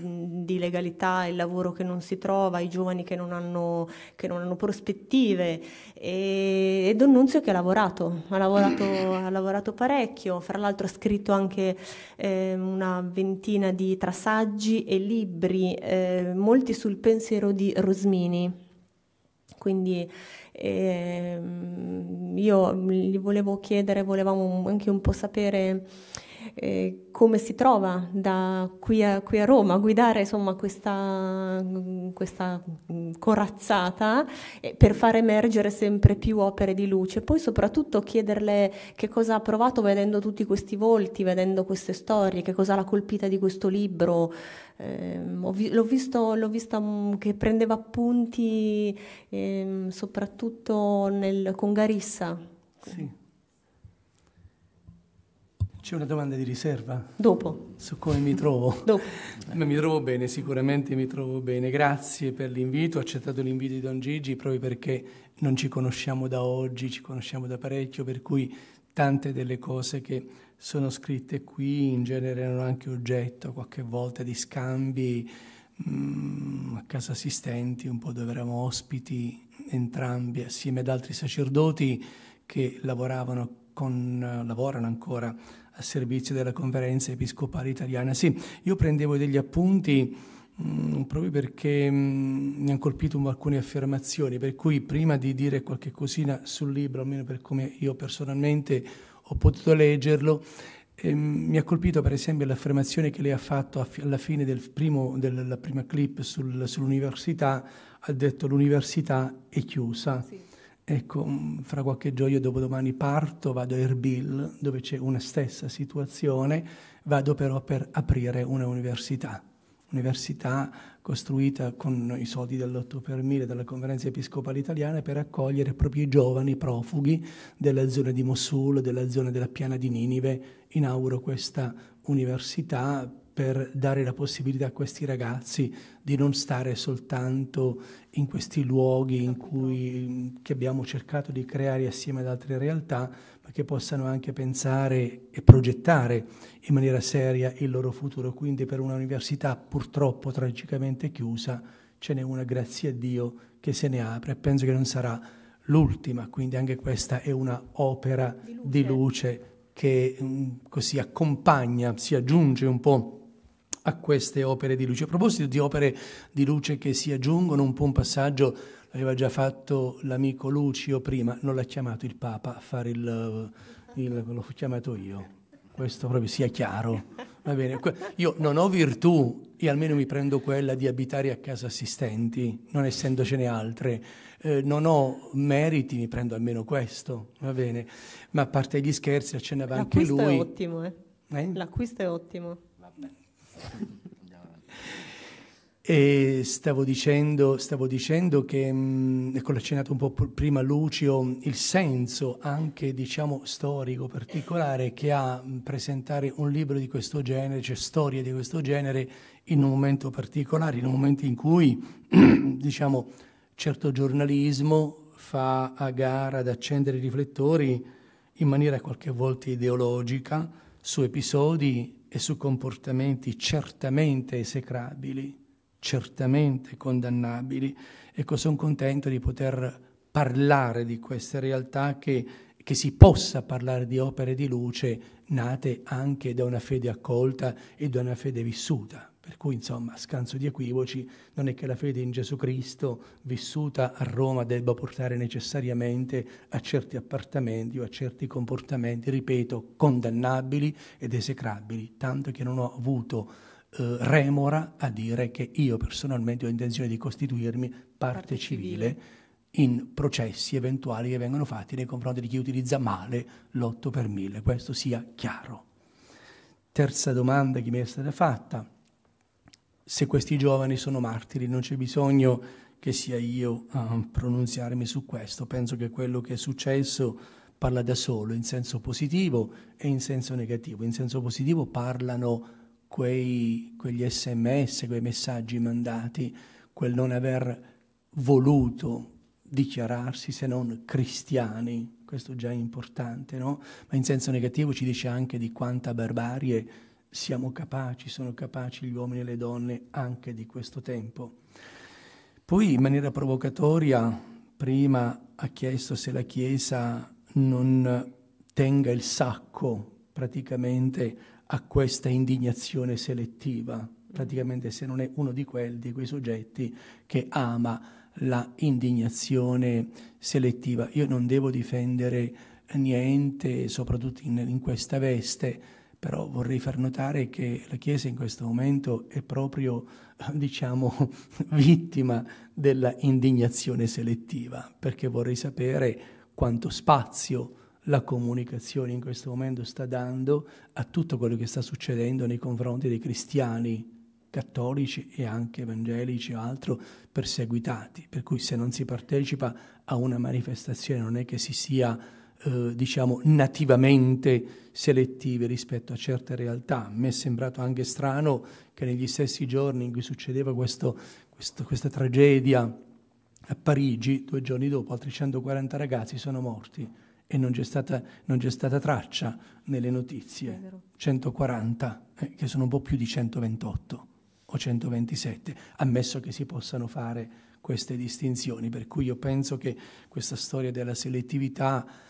di legalità, il lavoro che non si trova, i giovani che non hanno, che non hanno prospettive e, e Nunzio che ha lavorato, ha lavorato, ha lavorato parecchio, fra l'altro ha scritto anche eh, una ventina di trasaggi e libri, eh, molti sul pensiero di Rosmini. Quindi eh, io gli volevo chiedere, volevamo anche un po' sapere eh, come si trova da qui a, qui a Roma, guidare insomma, questa, questa, corazzata per far emergere sempre più opere di luce. Poi soprattutto chiederle che cosa ha provato vedendo tutti questi volti, vedendo queste storie, che cosa l'ha colpita di questo libro. Eh, l'ho, visto, l'ho vista mm, che prendeva appunti eh, soprattutto nel, con Garissa. Sì. C'è una domanda di riserva? Dopo. Su come mi trovo? Dopo. Ma mi trovo bene, sicuramente mi trovo bene. Grazie per l'invito, ho accettato l'invito di Don Gigi proprio perché non ci conosciamo da oggi, ci conosciamo da parecchio, per cui tante delle cose che sono scritte qui in genere erano anche oggetto qualche volta di scambi mh, mm, a casa assistenti, un po' dove eravamo ospiti entrambi assieme ad altri sacerdoti che lavoravano con, lavorano ancora a servizio della Conferenza Episcopale Italiana. Sì, io prendevo degli appunti mh, mm, proprio perché mh, mm, mi hanno colpito alcune affermazioni, per cui prima di dire qualche cosina sul libro, almeno per come io personalmente ho potuto leggerlo, eh, mi ha colpito per esempio l'affermazione che lei ha fatto alla fine del primo, della prima clip sul, sull'università, ha detto l'università è chiusa. Sì. Ecco, mm, fra qualche gioia dopodomani parto, vado a Erbil, dove c'è una stessa situazione, vado però per aprire una università. Università costruita con i soldi dell'8 per 1000 della Conferenza Episcopale Italiana per accogliere proprio i giovani profughi della zona di Mosul, della zona della piana di Ninive. Inauguro questa università per dare la possibilità a questi ragazzi di non stare soltanto in questi luoghi in cui, che abbiamo cercato di creare assieme ad altre realtà, ma che possano anche pensare e progettare in maniera seria il loro futuro. Quindi per un'università purtroppo tragicamente chiusa ce n'è una, grazie a Dio, che se ne apre. Penso che non sarà l'ultima, quindi anche questa è un'opera Di luce, di luce che mh, così accompagna, si aggiunge un po' a queste opere di luce. A proposito di opere di luce che si aggiungono, un po' un passaggio l'aveva già fatto l'amico Lucio prima, non l'ha chiamato il Papa a fare il, eh, il l'ho chiamato io, questo proprio sia chiaro. Va bene, io non ho virtù e almeno mi prendo quella di abitare a casa assistenti, non essendocene altre. Eh, non ho meriti, mi prendo almeno questo, va bene. Ma a parte gli scherzi, accennava L'acquisto anche lui. L'acquisto è ottimo, eh? eh? L'acquisto è ottimo. E stavo dicendo, stavo dicendo che, mh, mm, ecco l'ha un po' prima Lucio, il senso anche diciamo storico particolare che ha mm, presentare un libro di questo genere, cioè storie di questo genere, in un momento particolare, in un momento in cui diciamo certo giornalismo fa a gara ad accendere i riflettori in maniera qualche volta ideologica su episodi e su comportamenti certamente esecrabili, certamente condannabili. Ecco, sono contento di poter parlare di queste realtà che, che si possa parlare di opere di luce nate anche da una fede accolta e da una fede vissuta. Per cui, insomma, a scanso di equivoci, non è che la fede in Gesù Cristo vissuta a Roma debba portare necessariamente a certi appartamenti o a certi comportamenti, ripeto, condannabili ed esecrabili, tanto che non ho avuto eh, remora a dire che io personalmente ho intenzione di costituirmi parte, parte civile, civile in processi eventuali che vengono fatti nei confronti di chi utilizza male l'8 per 1000, questo sia chiaro. Terza domanda che mi è stata fatta se questi giovani sono martiri, non c'è bisogno che sia io a pronunziarmi su questo, penso che quello che è successo parla da solo in senso positivo e in senso negativo, in senso positivo parlano quei, quegli sms, quei messaggi mandati, quel non aver voluto dichiararsi se non cristiani, questo già è importante, no? ma in senso negativo ci dice anche di quanta barbarie siamo capaci, sono capaci gli uomini e le donne anche di questo tempo. Poi in maniera provocatoria, prima ha chiesto se la Chiesa non tenga il sacco praticamente a questa indignazione selettiva, praticamente se non è uno di, quel, di quei soggetti che ama la indignazione selettiva. Io non devo difendere niente, soprattutto in, in questa veste, però vorrei far notare che la Chiesa in questo momento è proprio, diciamo, vittima della indignazione selettiva, perché vorrei sapere quanto spazio la comunicazione in questo momento sta dando a tutto quello che sta succedendo nei confronti dei cristiani cattolici e anche evangelici o altro perseguitati, per cui se non si partecipa a una manifestazione non è che si sia eh, diciamo nativamente selettive rispetto a certe realtà. Mi è sembrato anche strano che negli stessi giorni in cui succedeva questo, questo, questa tragedia a Parigi, due giorni dopo, altri 140 ragazzi sono morti e non c'è stata, non c'è stata traccia nelle notizie. 140, eh, che sono un po' più di 128 o 127, ammesso che si possano fare queste distinzioni. Per cui io penso che questa storia della selettività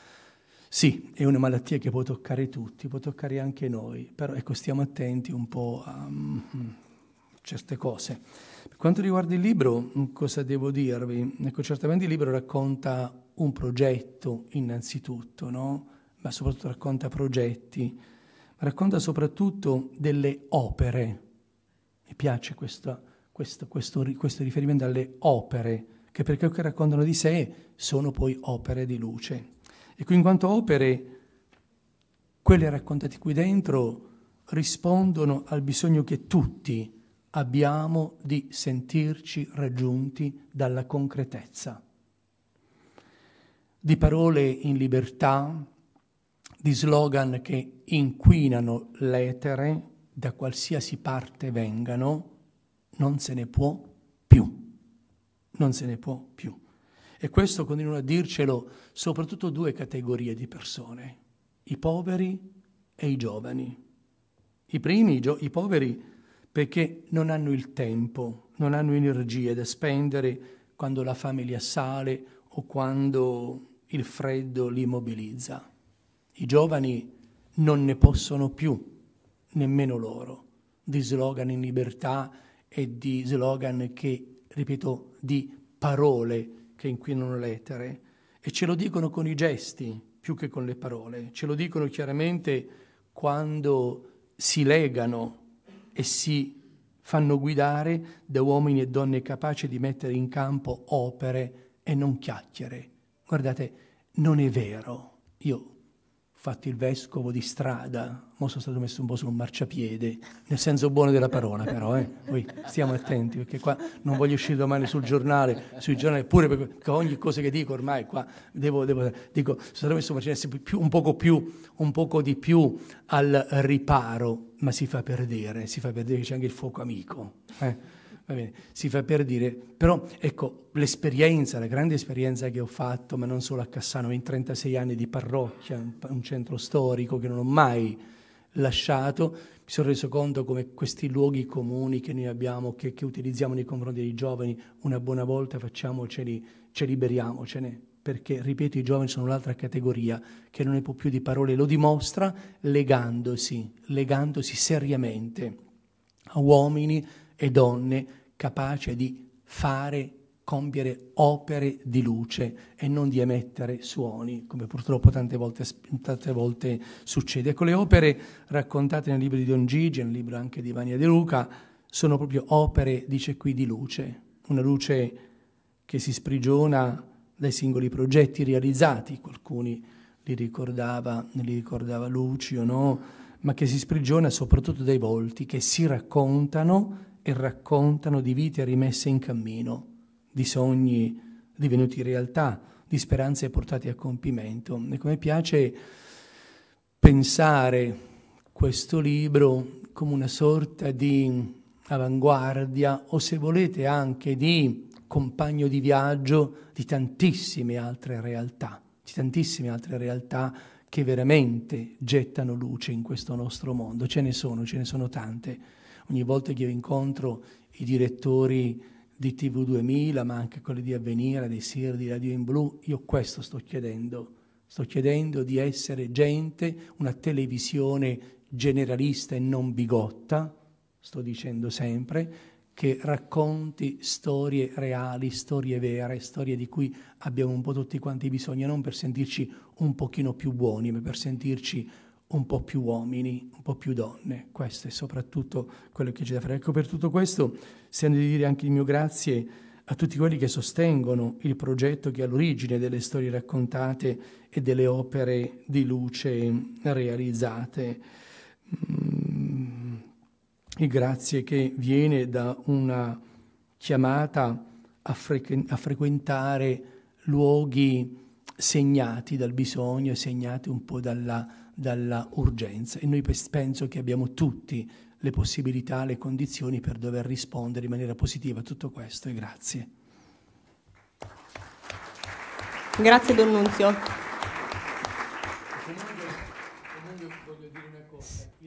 sì, è una malattia che può toccare tutti, può toccare anche noi, però ecco, stiamo attenti un po' a um, certe cose. Per quanto riguarda il libro, mm, cosa devo dirvi? Ecco, certamente il libro racconta un progetto innanzitutto, no? ma soprattutto racconta progetti, racconta soprattutto delle opere. Mi piace questo, questo, questo, questo riferimento alle opere, che per quello che raccontano di sé sono poi opere di luce. Ecco, in quanto opere, quelle raccontate qui dentro rispondono al bisogno che tutti abbiamo di sentirci raggiunti dalla concretezza, di parole in libertà, di slogan che inquinano l'etere, da qualsiasi parte vengano, non se ne può più, non se ne può più. E questo continuano a dircelo soprattutto due categorie di persone, i poveri e i giovani. I primi, i, i poveri, perché non hanno il tempo, non hanno energie da spendere quando la fame li assale o quando il freddo li immobilizza. I giovani non ne possono più, nemmeno loro, di slogan in libertà e di slogan che, ripeto, di parole che inquinano l'etere e ce lo dicono con i gesti più che con le parole, ce lo dicono chiaramente quando si legano e si fanno guidare da uomini e donne capaci di mettere in campo opere e non chiacchiere. Guardate, non è vero. Io fatto il vescovo di strada, mo sono stato messo un po' su un marciapiede, nel senso buono della parola però, eh? Poi stiamo attenti perché qua non voglio uscire domani sul giornale, sui giornali, pure perché ogni cosa che dico ormai qua, devo, devo dico, sono stato messo un marciapiede un, poco più, un poco di più al riparo, ma si fa perdere, si fa perdere che c'è anche il fuoco amico. Eh? si fa per dire, però ecco l'esperienza, la grande esperienza che ho fatto, ma non solo a Cassano, in 36 anni di parrocchia, un centro storico che non ho mai lasciato, mi sono reso conto come questi luoghi comuni che noi abbiamo, che, che utilizziamo nei confronti dei giovani, una buona volta facciamoceli, ce liberiamocene, perché, ripeto, i giovani sono un'altra categoria che non ne può più di parole, lo dimostra legandosi, legandosi seriamente a uomini, e donne capace di fare, compiere opere di luce e non di emettere suoni, come purtroppo tante volte, tante volte succede. Ecco, le opere raccontate nel libro di Don Gigi, nel libro anche di Vania De Luca, sono proprio opere, dice qui, di luce, una luce che si sprigiona dai singoli progetti realizzati, qualcuno li ricordava, li ricordava Lucio, no? ma che si sprigiona soprattutto dai volti che si raccontano e raccontano di vite rimesse in cammino, di sogni divenuti realtà, di speranze portate a compimento. E come piace pensare questo libro come una sorta di avanguardia o se volete anche di compagno di viaggio di tantissime altre realtà, di tantissime altre realtà che veramente gettano luce in questo nostro mondo. Ce ne sono, ce ne sono tante ogni volta che io incontro i direttori di TV2000, ma anche quelli di Avvenire, dei SIR, di Radio in Blu, io questo sto chiedendo. Sto chiedendo di essere gente, una televisione generalista e non bigotta, sto dicendo sempre, che racconti storie reali, storie vere, storie di cui abbiamo un po' tutti quanti bisogno, non per sentirci un pochino più buoni, ma per sentirci un po' più uomini, un po' più donne. Questo è soprattutto quello che c'è da fare. Ecco, per tutto questo, sento di dire anche il mio grazie a tutti quelli che sostengono il progetto che è all'origine delle storie raccontate e delle opere di luce realizzate. Mm, il grazie che viene da una chiamata a, frequ a frequentare luoghi segnati dal bisogno, segnati un po' dalla dalla urgenza e noi penso che abbiamo tutti le possibilità, le condizioni per dover rispondere in maniera positiva a tutto questo e grazie. Grazie Don Nunzio.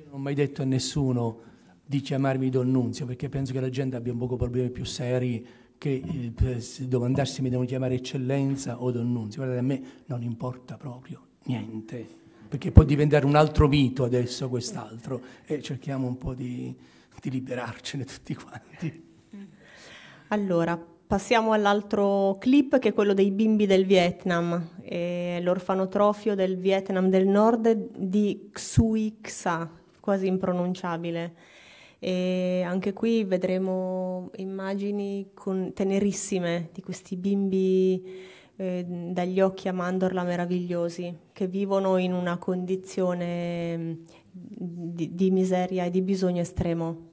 non ho mai detto a nessuno di chiamarmi Don Nunzio perché penso che la gente abbia un poco problemi più seri che eh, domandarsi se mi devono chiamare eccellenza o Don Nunzio. Guardate, a me non importa proprio niente perché può diventare un altro mito adesso quest'altro e cerchiamo un po' di, di liberarcene tutti quanti. Allora, passiamo all'altro clip che è quello dei bimbi del Vietnam, eh, l'orfanotrofio del Vietnam del Nord di Xui Xa, quasi impronunciabile. E anche qui vedremo immagini con, tenerissime di questi bimbi eh, dagli occhi a mandorla meravigliosi, che vivono in una condizione mm, di, di miseria e di bisogno estremo.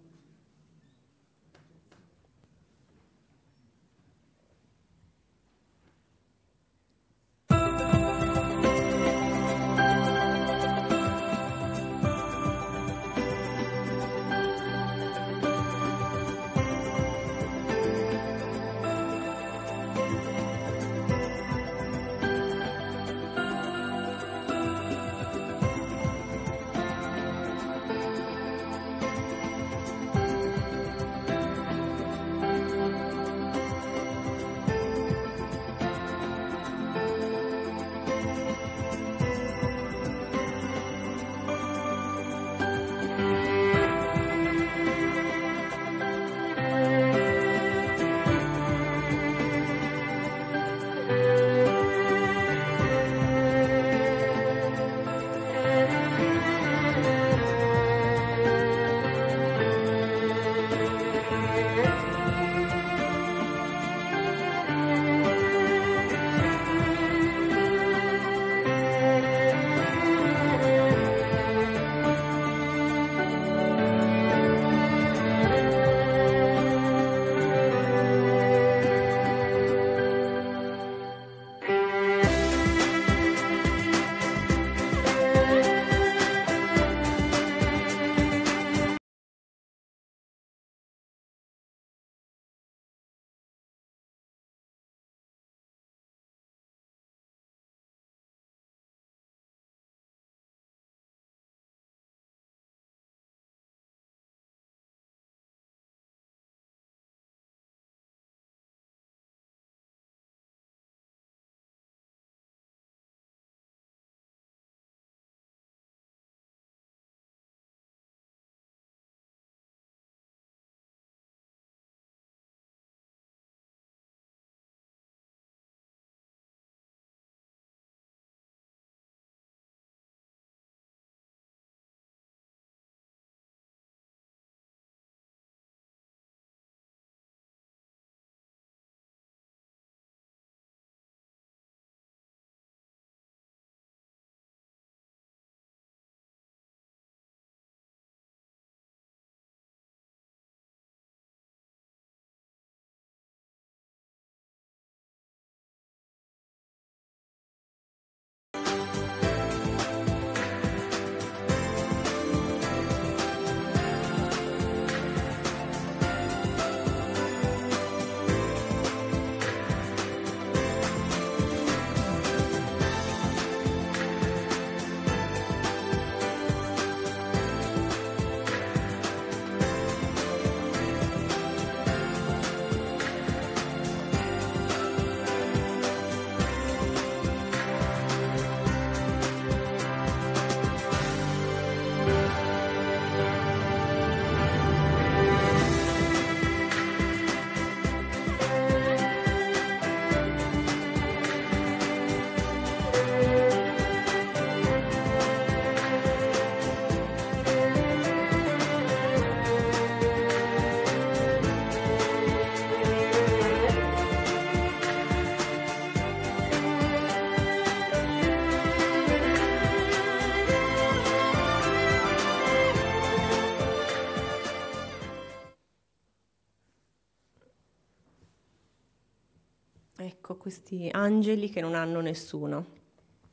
questi angeli che non hanno nessuno.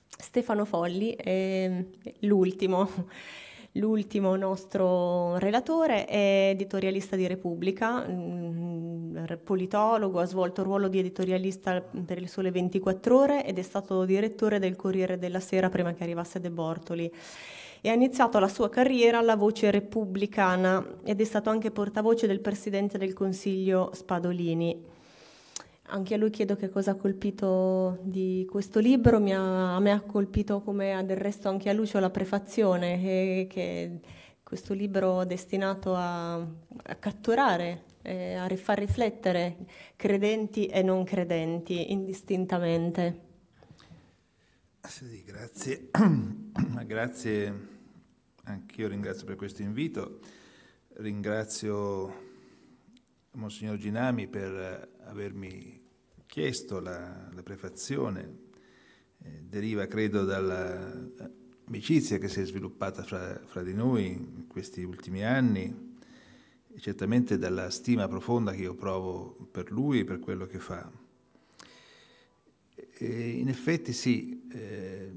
Stefano Folli è l'ultimo, l'ultimo nostro relatore, è editorialista di Repubblica, mm, politologo, ha svolto il ruolo di editorialista per il Sole 24 Ore ed è stato direttore del Corriere della Sera prima che arrivasse De Bortoli e ha iniziato la sua carriera alla voce repubblicana ed è stato anche portavoce del presidente del Consiglio Spadolini. Anche a lui chiedo che cosa ha colpito di questo libro, ha, a me ha colpito come ha del resto anche a Lucio la prefazione, che, che questo libro destinato a, a catturare, eh, a far riflettere credenti e non credenti indistintamente. Ah, sì, grazie. grazie, anch'io ringrazio per questo invito, ringrazio Monsignor Ginami per avermi chiesto, la, la prefazione eh, deriva credo dall'amicizia eh, che si è sviluppata fra, fra di noi in questi ultimi anni e certamente dalla stima profonda che io provo per lui e per quello che fa. E in effetti sì, eh,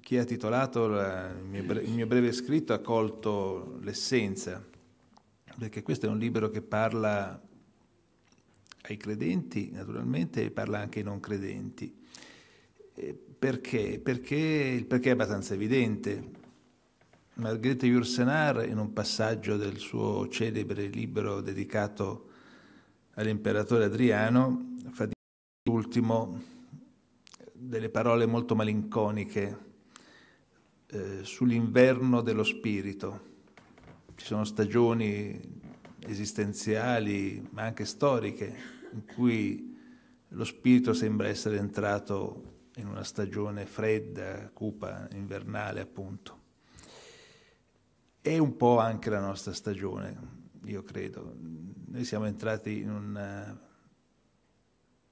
chi ha titolato la, il, mio breve, il mio breve scritto ha colto l'essenza, perché questo è un libro che parla ai credenti naturalmente e parla anche ai non credenti. Eh, perché? Perché il perché è abbastanza evidente. Margherita Yourcenar, in un passaggio del suo celebre libro dedicato all'imperatore Adriano, fa di ultimo delle parole molto malinconiche eh, sull'inverno dello spirito. Ci sono stagioni esistenziali, ma anche storiche, in cui lo spirito sembra essere entrato in una stagione fredda, cupa, invernale appunto. È un po' anche la nostra stagione, io credo. Noi siamo entrati in, una,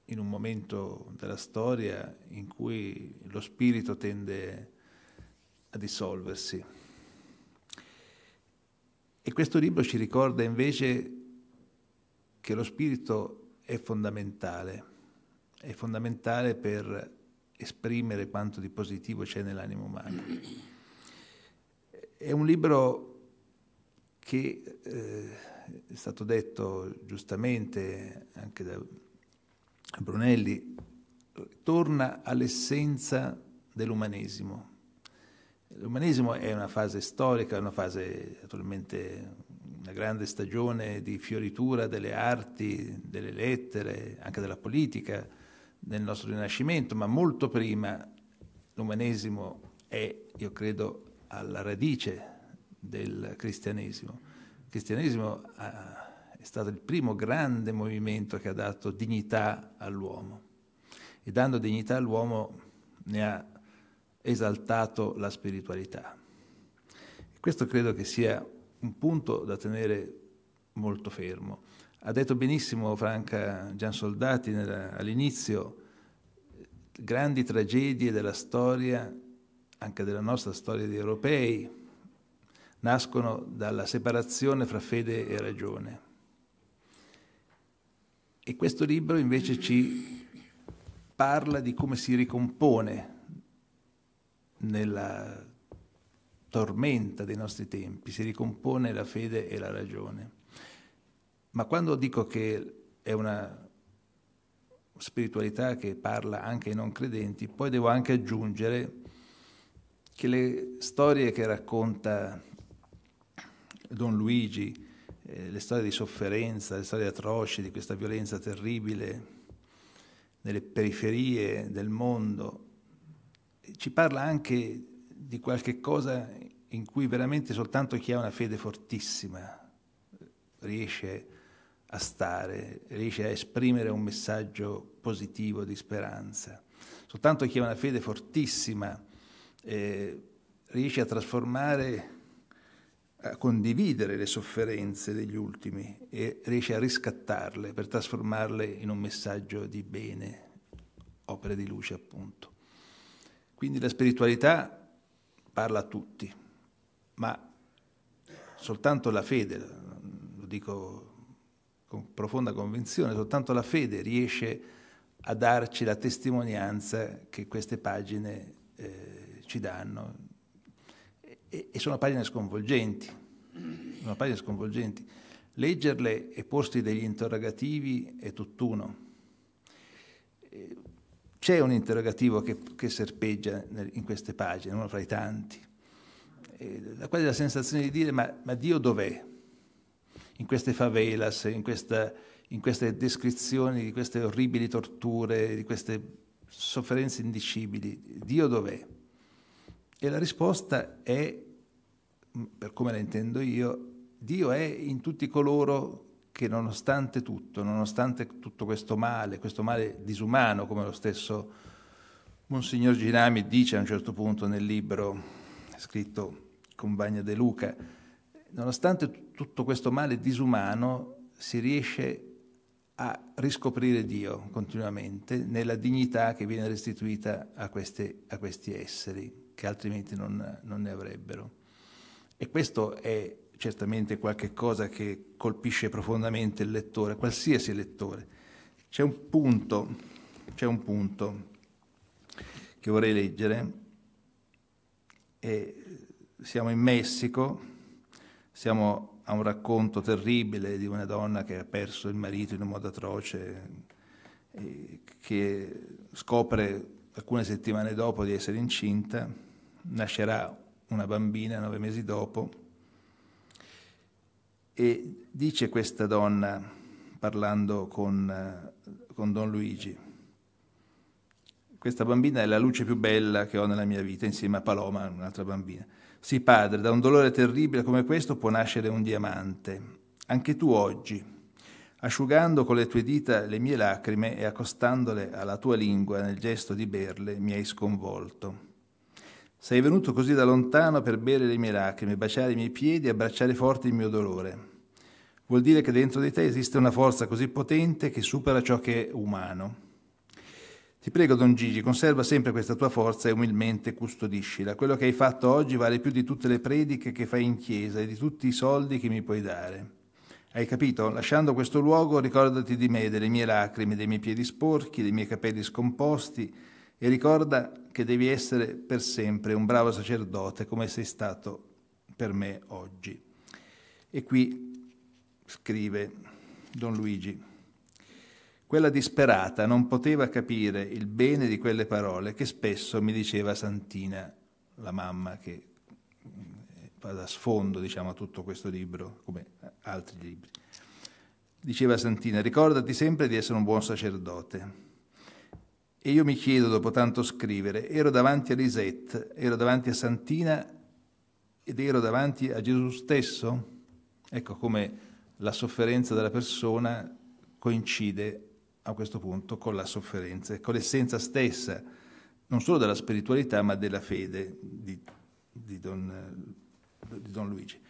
in un momento della storia in cui lo spirito tende a dissolversi. E questo libro ci ricorda invece che lo spirito è fondamentale, è fondamentale per esprimere quanto di positivo c'è nell'animo umano. È un libro che eh, è stato detto giustamente anche da Brunelli, torna all'essenza dell'umanesimo. L'umanesimo è una fase storica, una fase naturalmente una grande stagione di fioritura delle arti, delle lettere, anche della politica nel nostro Rinascimento, ma molto prima l'umanesimo è, io credo, alla radice del cristianesimo. Il cristianesimo ha, ah, è stato il primo grande movimento che ha dato dignità all'uomo e dando dignità all'uomo ne ha esaltato la spiritualità. questo credo che sia un punto da tenere molto fermo. Ha detto benissimo Franca Giansoldati all'inizio, grandi tragedie della storia, anche della nostra storia di europei, nascono dalla separazione fra fede e ragione. E questo libro invece ci parla di come si ricompone nella tormenta dei nostri tempi, si ricompone la fede e la ragione. Ma quando dico che è una spiritualità che parla anche ai non credenti, poi devo anche aggiungere che le storie che racconta Don Luigi, eh, le storie di sofferenza, le storie atroci di questa violenza terribile nelle periferie del mondo, ci parla anche di qualche cosa in cui veramente soltanto chi ha una fede fortissima eh, riesce a stare, riesce a esprimere un messaggio positivo di speranza. Soltanto chi ha una fede fortissima eh, riesce a trasformare, a condividere le sofferenze degli ultimi e riesce a riscattarle per trasformarle in un messaggio di bene, opere di luce appunto. Quindi la spiritualità parla a tutti ma soltanto la fede, lo dico con profonda convinzione, soltanto la fede riesce a darci la testimonianza che queste pagine eh, ci danno. E, e sono pagine sconvolgenti, sono pagine sconvolgenti. Leggerle e posti degli interrogativi è tutt'uno. Eh, c'è un interrogativo che, che serpeggia in queste pagine, uno fra i tanti. Eh, la quasi la sensazione di dire ma, ma Dio dov'è? In queste favelas, in, questa, in, queste descrizioni di queste orribili torture, di queste sofferenze indicibili, Dio dov'è? E la risposta è, mm, per come la intendo io, Dio è in tutti coloro che nonostante tutto, nonostante tutto questo male, questo male disumano, come lo stesso Monsignor Girami dice a un certo punto nel libro scritto con De Luca. Nonostante t- tutto questo male disumano, si riesce a riscoprire Dio continuamente nella dignità che viene restituita a, queste, a questi esseri che altrimenti non, non ne avrebbero. E questo è certamente qualcosa che colpisce profondamente il lettore, qualsiasi lettore. C'è un punto, c'è un punto che vorrei leggere, e siamo in Messico, siamo a un racconto terribile di una donna che ha perso il marito in un modo atroce, eh, che scopre alcune settimane dopo di essere incinta, nascerà una bambina nove mesi dopo e dice questa donna parlando con, eh, con Don Luigi, questa bambina è la luce più bella che ho nella mia vita insieme a Paloma, un'altra bambina. Sì, padre, da un dolore terribile come questo può nascere un diamante. Anche tu oggi, asciugando con le tue dita le mie lacrime e accostandole alla tua lingua nel gesto di berle, mi hai sconvolto. Sei venuto così da lontano per bere le mie lacrime, baciare i miei piedi e abbracciare forte il mio dolore. Vuol dire che dentro di te esiste una forza così potente che supera ciò che è umano. Ti prego, don Gigi, conserva sempre questa tua forza e umilmente custodiscila. Quello che hai fatto oggi vale più di tutte le prediche che fai in chiesa e di tutti i soldi che mi puoi dare. Hai capito? Lasciando questo luogo ricordati di me, delle mie lacrime, dei miei piedi sporchi, dei miei capelli scomposti e ricorda che devi essere per sempre un bravo sacerdote come sei stato per me oggi. E qui scrive Don Luigi. Quella disperata non poteva capire il bene di quelle parole che spesso mi diceva Santina, la mamma che va eh, da sfondo diciamo, a tutto questo libro, come altri libri. Diceva Santina, ricordati sempre di essere un buon sacerdote. E io mi chiedo, dopo tanto scrivere, ero davanti a Lisette, ero davanti a Santina ed ero davanti a Gesù stesso? Ecco come la sofferenza della persona coincide a questo punto con la sofferenza, e con l'essenza stessa, non solo della spiritualità, ma della fede di, di, Don, di Don Luigi.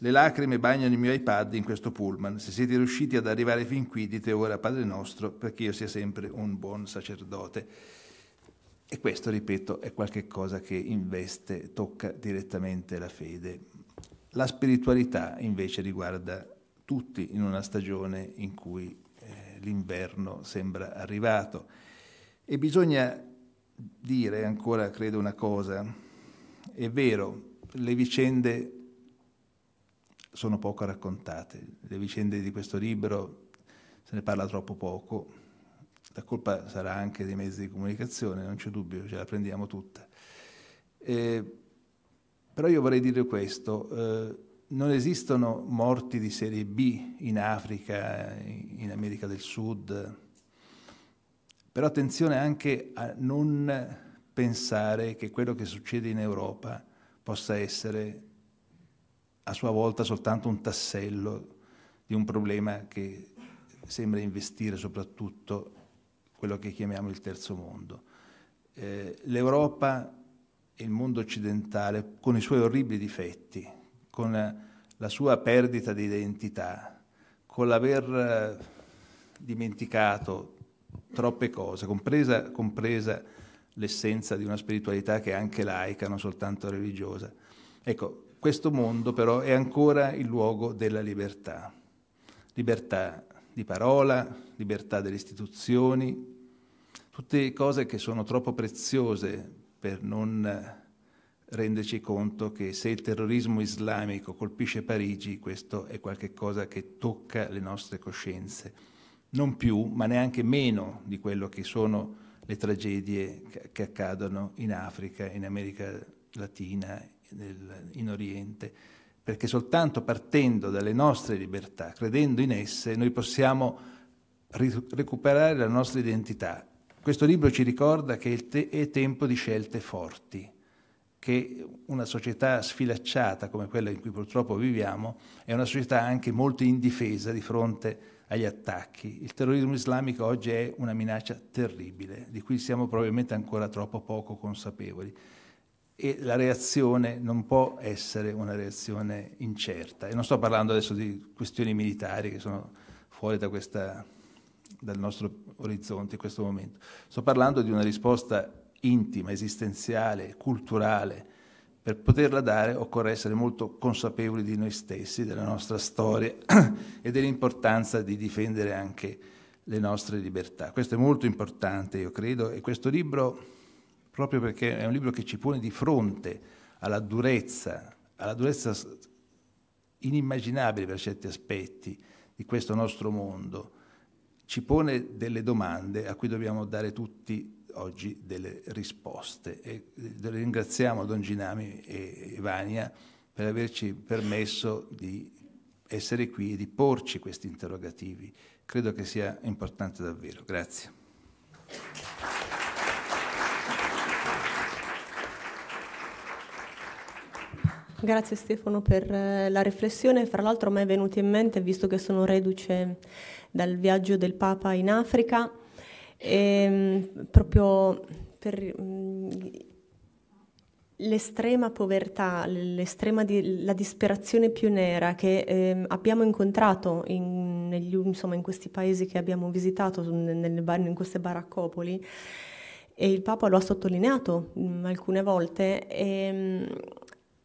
Le lacrime bagnano il mio iPad in questo pullman. Se siete riusciti ad arrivare fin qui, dite ora Padre nostro, perché io sia sempre un buon sacerdote. E questo, ripeto, è qualcosa che investe, tocca direttamente la fede. La spiritualità invece riguarda tutti in una stagione in cui l'inverno sembra arrivato. E bisogna dire ancora, credo, una cosa. È vero, le vicende sono poco raccontate, le vicende di questo libro se ne parla troppo poco, la colpa sarà anche dei mezzi di comunicazione, non c'è dubbio, ce la prendiamo tutta. Eh, però io vorrei dire questo, eh, non esistono morti di serie B in Africa, in America del Sud, però attenzione anche a non pensare che quello che succede in Europa possa essere a sua volta soltanto un tassello di un problema che sembra investire soprattutto quello che chiamiamo il terzo mondo. Eh, L'Europa e il mondo occidentale, con i suoi orribili difetti, con la sua perdita di identità, con l'aver eh, dimenticato troppe cose, compresa, compresa l'essenza di una spiritualità che è anche laica, non soltanto religiosa. Ecco, questo mondo però è ancora il luogo della libertà, libertà di parola, libertà delle istituzioni, tutte cose che sono troppo preziose per non renderci conto che se il terrorismo islamico colpisce Parigi, questo è qualcosa che tocca le nostre coscienze, non più, ma neanche meno di quello che sono le tragedie che accadono in Africa, in America Latina, nel, in Oriente, perché soltanto partendo dalle nostre libertà, credendo in esse, noi possiamo recuperare la nostra identità. Questo libro ci ricorda che è tempo di scelte forti che una società sfilacciata come quella in cui purtroppo viviamo è una società anche molto indifesa di fronte agli attacchi. Il terrorismo islamico oggi è una minaccia terribile, di cui siamo probabilmente ancora troppo poco consapevoli e la reazione non può essere una reazione incerta. E non sto parlando adesso di questioni militari che sono fuori da questa, dal nostro orizzonte in questo momento, sto parlando di una risposta intima, esistenziale, culturale, per poterla dare occorre essere molto consapevoli di noi stessi, della nostra storia e dell'importanza di difendere anche le nostre libertà. Questo è molto importante, io credo, e questo libro, proprio perché è un libro che ci pone di fronte alla durezza, alla durezza inimmaginabile per certi aspetti di questo nostro mondo, ci pone delle domande a cui dobbiamo dare tutti oggi delle risposte. E eh, ringraziamo Don Ginami e Vania per averci permesso di essere qui e di porci questi interrogativi. Credo che sia importante davvero. Grazie. Grazie Stefano per eh, la riflessione. Fra l'altro mi è venuto in mente, visto che sono reduce dal viaggio del Papa in Africa, e, ehm, proprio per mm, l'estrema povertà, l'estrema di, la disperazione più nera che eh, abbiamo incontrato in, negli, insomma, in, questi paesi che abbiamo visitato, nelle, in queste baraccopoli, e il Papa lo ha sottolineato mh, mm, alcune volte, e, ehm,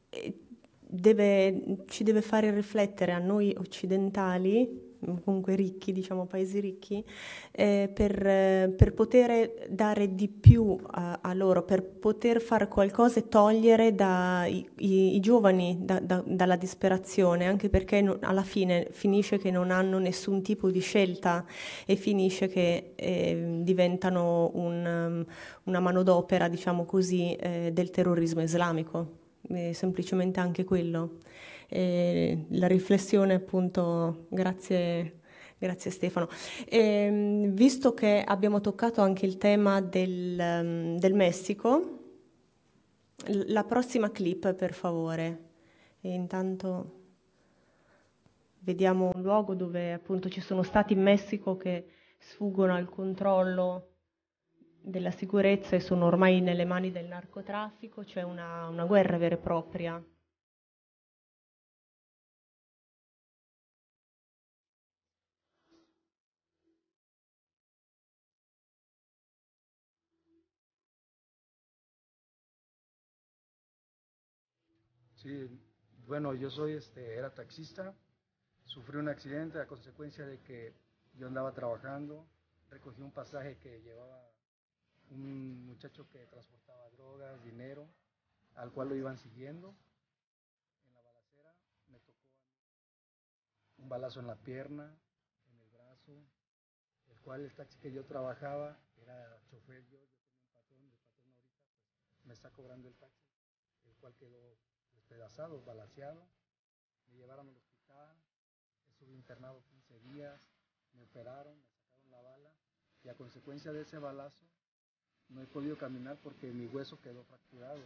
e deve, ci deve fare riflettere a noi occidentali comunque ricchi, diciamo paesi ricchi, eh, per, eh, per, poter dare di più a, a, loro, per poter fare qualcosa e togliere dai i, i giovani da, da, dalla disperazione, anche perché non, alla fine finisce che non hanno nessun tipo di scelta e finisce che eh, diventano un, um, una manodopera, diciamo così, eh, del terrorismo islamico, eh, semplicemente anche quello e la riflessione appunto, grazie, grazie Stefano. E, ehm, visto che abbiamo toccato anche il tema del, ehm, del Messico, la prossima clip per favore. E intanto vediamo un luogo dove appunto ci sono stati in Messico che sfuggono al controllo della sicurezza e sono ormai nelle mani del narcotraffico, cioè una, una guerra vera e propria. Sí, bueno, yo soy, este, era taxista, sufrí un accidente a consecuencia de que yo andaba trabajando, recogí un pasaje que llevaba un muchacho que transportaba drogas, dinero, al cual lo iban siguiendo. En la balacera me tocó un balazo en la pierna, en el brazo, el cual el taxi que yo trabajaba era chofer yo, yo un patrón, el patrón ahorita pues, me está cobrando el taxi, el cual quedó despedazados, balanceados. Me llevaron al hospital, estuve internado 15 días, me operaron, me sacaron la bala y a consecuencia de ese balazo no he podido caminar porque mi hueso quedó fracturado.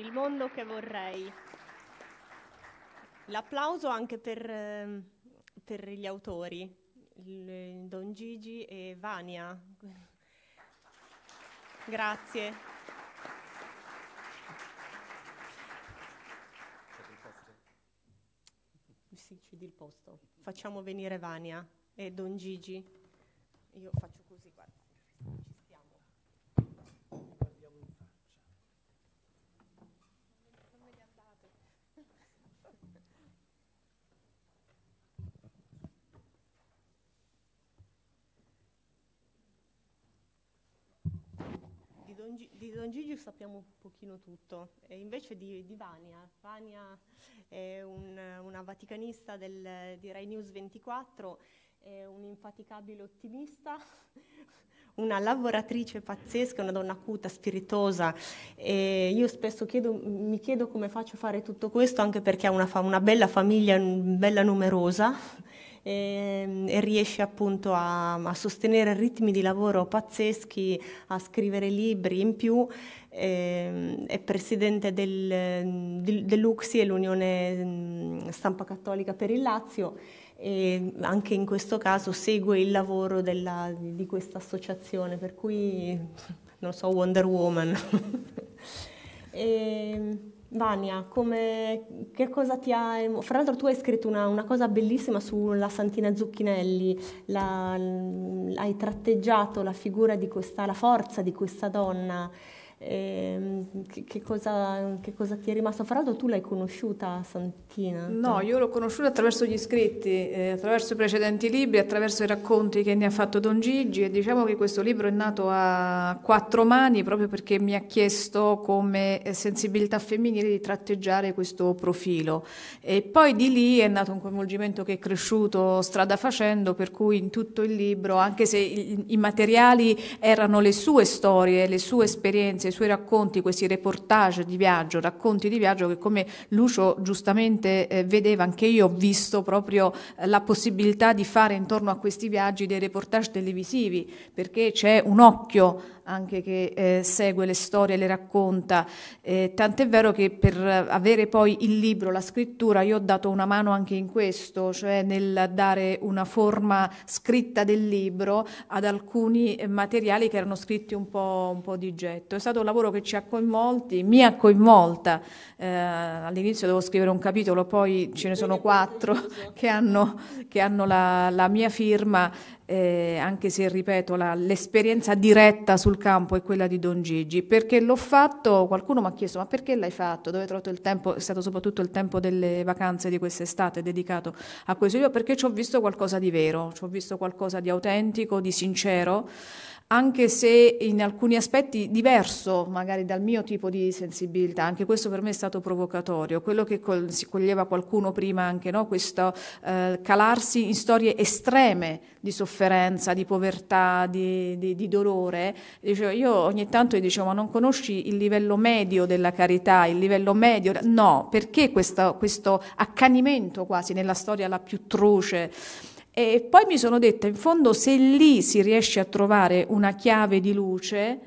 Il mondo che vorrei. L'applauso anche per, ehm, per gli autori, Don Gigi e Vania. Grazie. Sì, ci di il posto. Facciamo venire Vania e Don Gigi. Io faccio così, guarda. Don, di Don Gigio sappiamo un pochino tutto, e invece di, di Vania. Vania è un, una vaticanista del, di Rai News 24, è infaticabile ottimista, una lavoratrice pazzesca, una donna acuta, spiritosa. E io spesso chiedo, mi chiedo come faccio a fare tutto questo, anche perché ha una, una bella famiglia, bella numerosa e, ehm, e riesce appunto a, a, sostenere ritmi di lavoro pazzeschi, a scrivere libri in più. E, ehm, è presidente del, del, dell'UXI e l'Unione mm, Stampa Cattolica per il Lazio e anche in questo caso segue il lavoro della, di questa associazione, per cui non so, Wonder Woman. e, ehm, Vania, come, che cosa ti ha... Fra l'altro tu hai scritto una, una cosa bellissima sulla Santina Zucchinelli, la, hai tratteggiato la figura di questa, la forza di questa donna eh, che, che, cosa, che, cosa, ti è rimasto? Fra l'altro tu l'hai conosciuta Santina? No, io l'ho conosciuta attraverso gli scritti, eh, attraverso i precedenti libri, attraverso i racconti che ne ha fatto Don Gigi e diciamo che questo libro è nato a quattro mani proprio perché mi ha chiesto come eh, sensibilità femminile di tratteggiare questo profilo e poi di lì è nato un coinvolgimento che è cresciuto strada facendo per cui in tutto il libro, anche se i, i materiali erano le sue storie, le sue esperienze, questi suoi racconti, questi reportage di viaggio, racconti di viaggio che come Lucio giustamente eh, vedeva anche io ho visto proprio eh, la possibilità di fare intorno a questi viaggi dei reportage televisivi perché c'è un occhio anche che eh, segue le storie, le racconta, eh, tant'è vero che per avere poi il libro, la scrittura, io ho dato una mano anche in questo, cioè nel dare una forma scritta del libro ad alcuni eh, materiali che erano scritti un po', un po di getto. È stato un lavoro che ci ha coinvolti, mi ha coinvolta, eh, all'inizio devo scrivere un capitolo, poi ce ne sono quattro che hanno, che hanno la, la mia firma eh, anche se ripeto la, l'esperienza diretta sul campo è quella di Don Gigi, perché l'ho fatto, qualcuno mi ha chiesto ma perché l'hai fatto, dove hai trovato il tempo, è stato soprattutto il tempo delle vacanze di quest'estate dedicato a questo video, perché ci ho visto qualcosa di vero, ci ho visto qualcosa di autentico, di sincero anche se in alcuni aspetti diverso magari dal mio tipo di sensibilità, anche questo per me è stato provocatorio, quello che col, si coglieva qualcuno prima anche, no? questo eh, calarsi in storie estreme di sofferenza, di povertà, di, di, di dolore, dicevo, io ogni tanto gli dicevo ma non conosci il livello medio della carità, il livello medio, no, perché questo, questo accanimento quasi nella storia la più truce? E poi mi sono detta, in fondo, se lì si riesce a trovare una chiave di luce,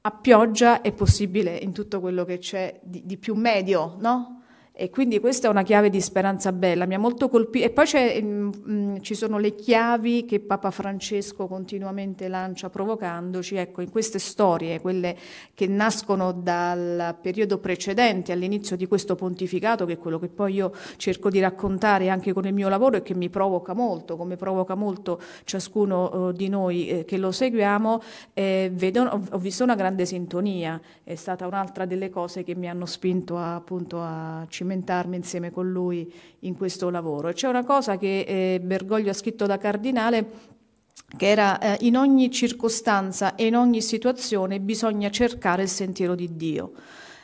a pioggia è possibile in tutto quello che c'è di, di più medio, no? E quindi questa è una chiave di speranza bella, mi ha molto colpito. E poi mh, mm, mm, ci sono le chiavi che Papa Francesco continuamente lancia provocandoci, ecco, in queste storie, quelle che nascono dal periodo precedente all'inizio di questo pontificato, che è quello che poi io cerco di raccontare anche con il mio lavoro e che mi provoca molto, come provoca molto ciascuno eh, di noi eh, che lo seguiamo, eh, vedo, ho, ho visto una grande sintonia, è stata un'altra delle cose che mi hanno spinto a, appunto a cimentare cimentarmi insieme con lui in questo lavoro. C'è una cosa che eh, Bergoglio ha scritto da cardinale che era eh, in ogni circostanza e in ogni situazione bisogna cercare il sentiero di Dio.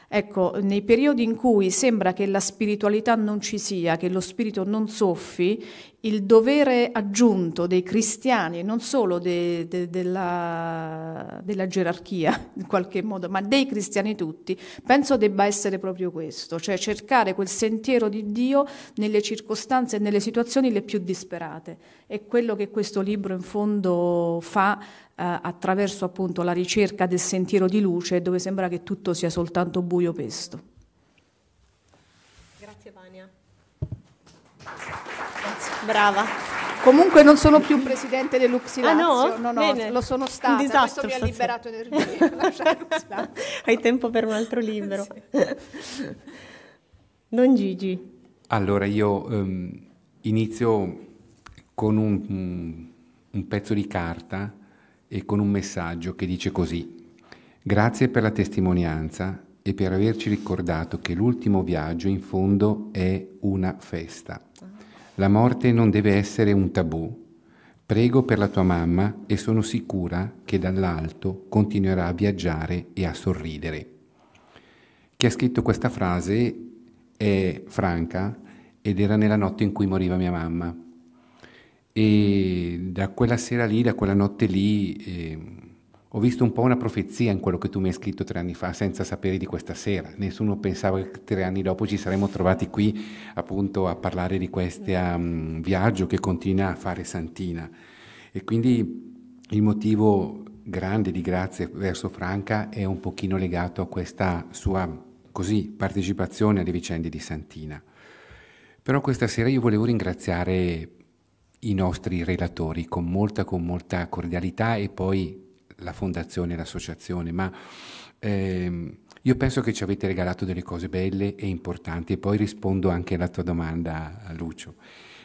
Ecco, nei periodi in cui sembra che la spiritualità non ci sia, che lo spirito non soffi, il dovere aggiunto dei cristiani, non solo de, de, della, della, gerarchia in qualche modo, ma dei cristiani tutti, penso debba essere proprio questo, cioè cercare quel sentiero di Dio nelle circostanze e nelle situazioni le più disperate. È quello che questo libro in fondo fa eh, attraverso appunto la ricerca del sentiero di luce dove sembra che tutto sia soltanto buio pesto. Grazie Vania. Brava. Comunque non sono più presidente dell'Uxi ah, no? no, no, lo sono stata. Un disastro, mi ha liberato energia. Hai tempo per un altro libro. sì. Don Gigi. Allora io um, inizio con un, un pezzo di carta e con un messaggio che dice così. Grazie per la testimonianza e per averci ricordato che l'ultimo viaggio in fondo è una festa. La morte non deve essere un tabù. Prego per la tua mamma e sono sicura che dall'alto continuerà a viaggiare e a sorridere. Chi ha scritto questa frase è Franca ed era nella notte in cui moriva mia mamma. E da quella sera lì, da quella notte lì, eh, ho visto un po' una profezia in quello che tu mi hai scritto tre anni fa senza sapere di questa sera. Nessuno pensava che tre anni dopo ci saremmo trovati qui appunto a parlare di questo um, mm, viaggio che continua a fare Santina. E quindi il motivo grande di grazie verso Franca è un pochino legato a questa sua così, partecipazione alle vicende di Santina. Però questa sera io volevo ringraziare i nostri relatori con molta, con molta cordialità e poi la fondazione, l'associazione, ma ehm, io penso che ci avete regalato delle cose belle e importanti e poi rispondo anche alla tua domanda, Lucio.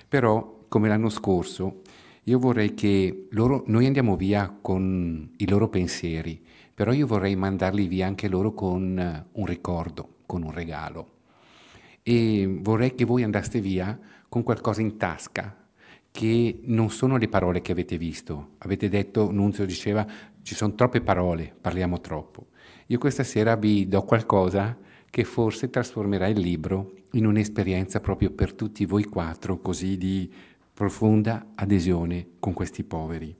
Però, come l'anno scorso, io vorrei che loro, noi andiamo via con i loro pensieri, però io vorrei mandarli via anche loro con un ricordo, con un regalo. E vorrei che voi andaste via con qualcosa in tasca, che non sono le parole che avete visto. Avete detto, Nunzio diceva, ci sono troppe parole, parliamo troppo. Io questa sera vi do qualcosa che forse trasformerà il libro in un'esperienza proprio per tutti voi quattro, così di profonda adesione con questi poveri.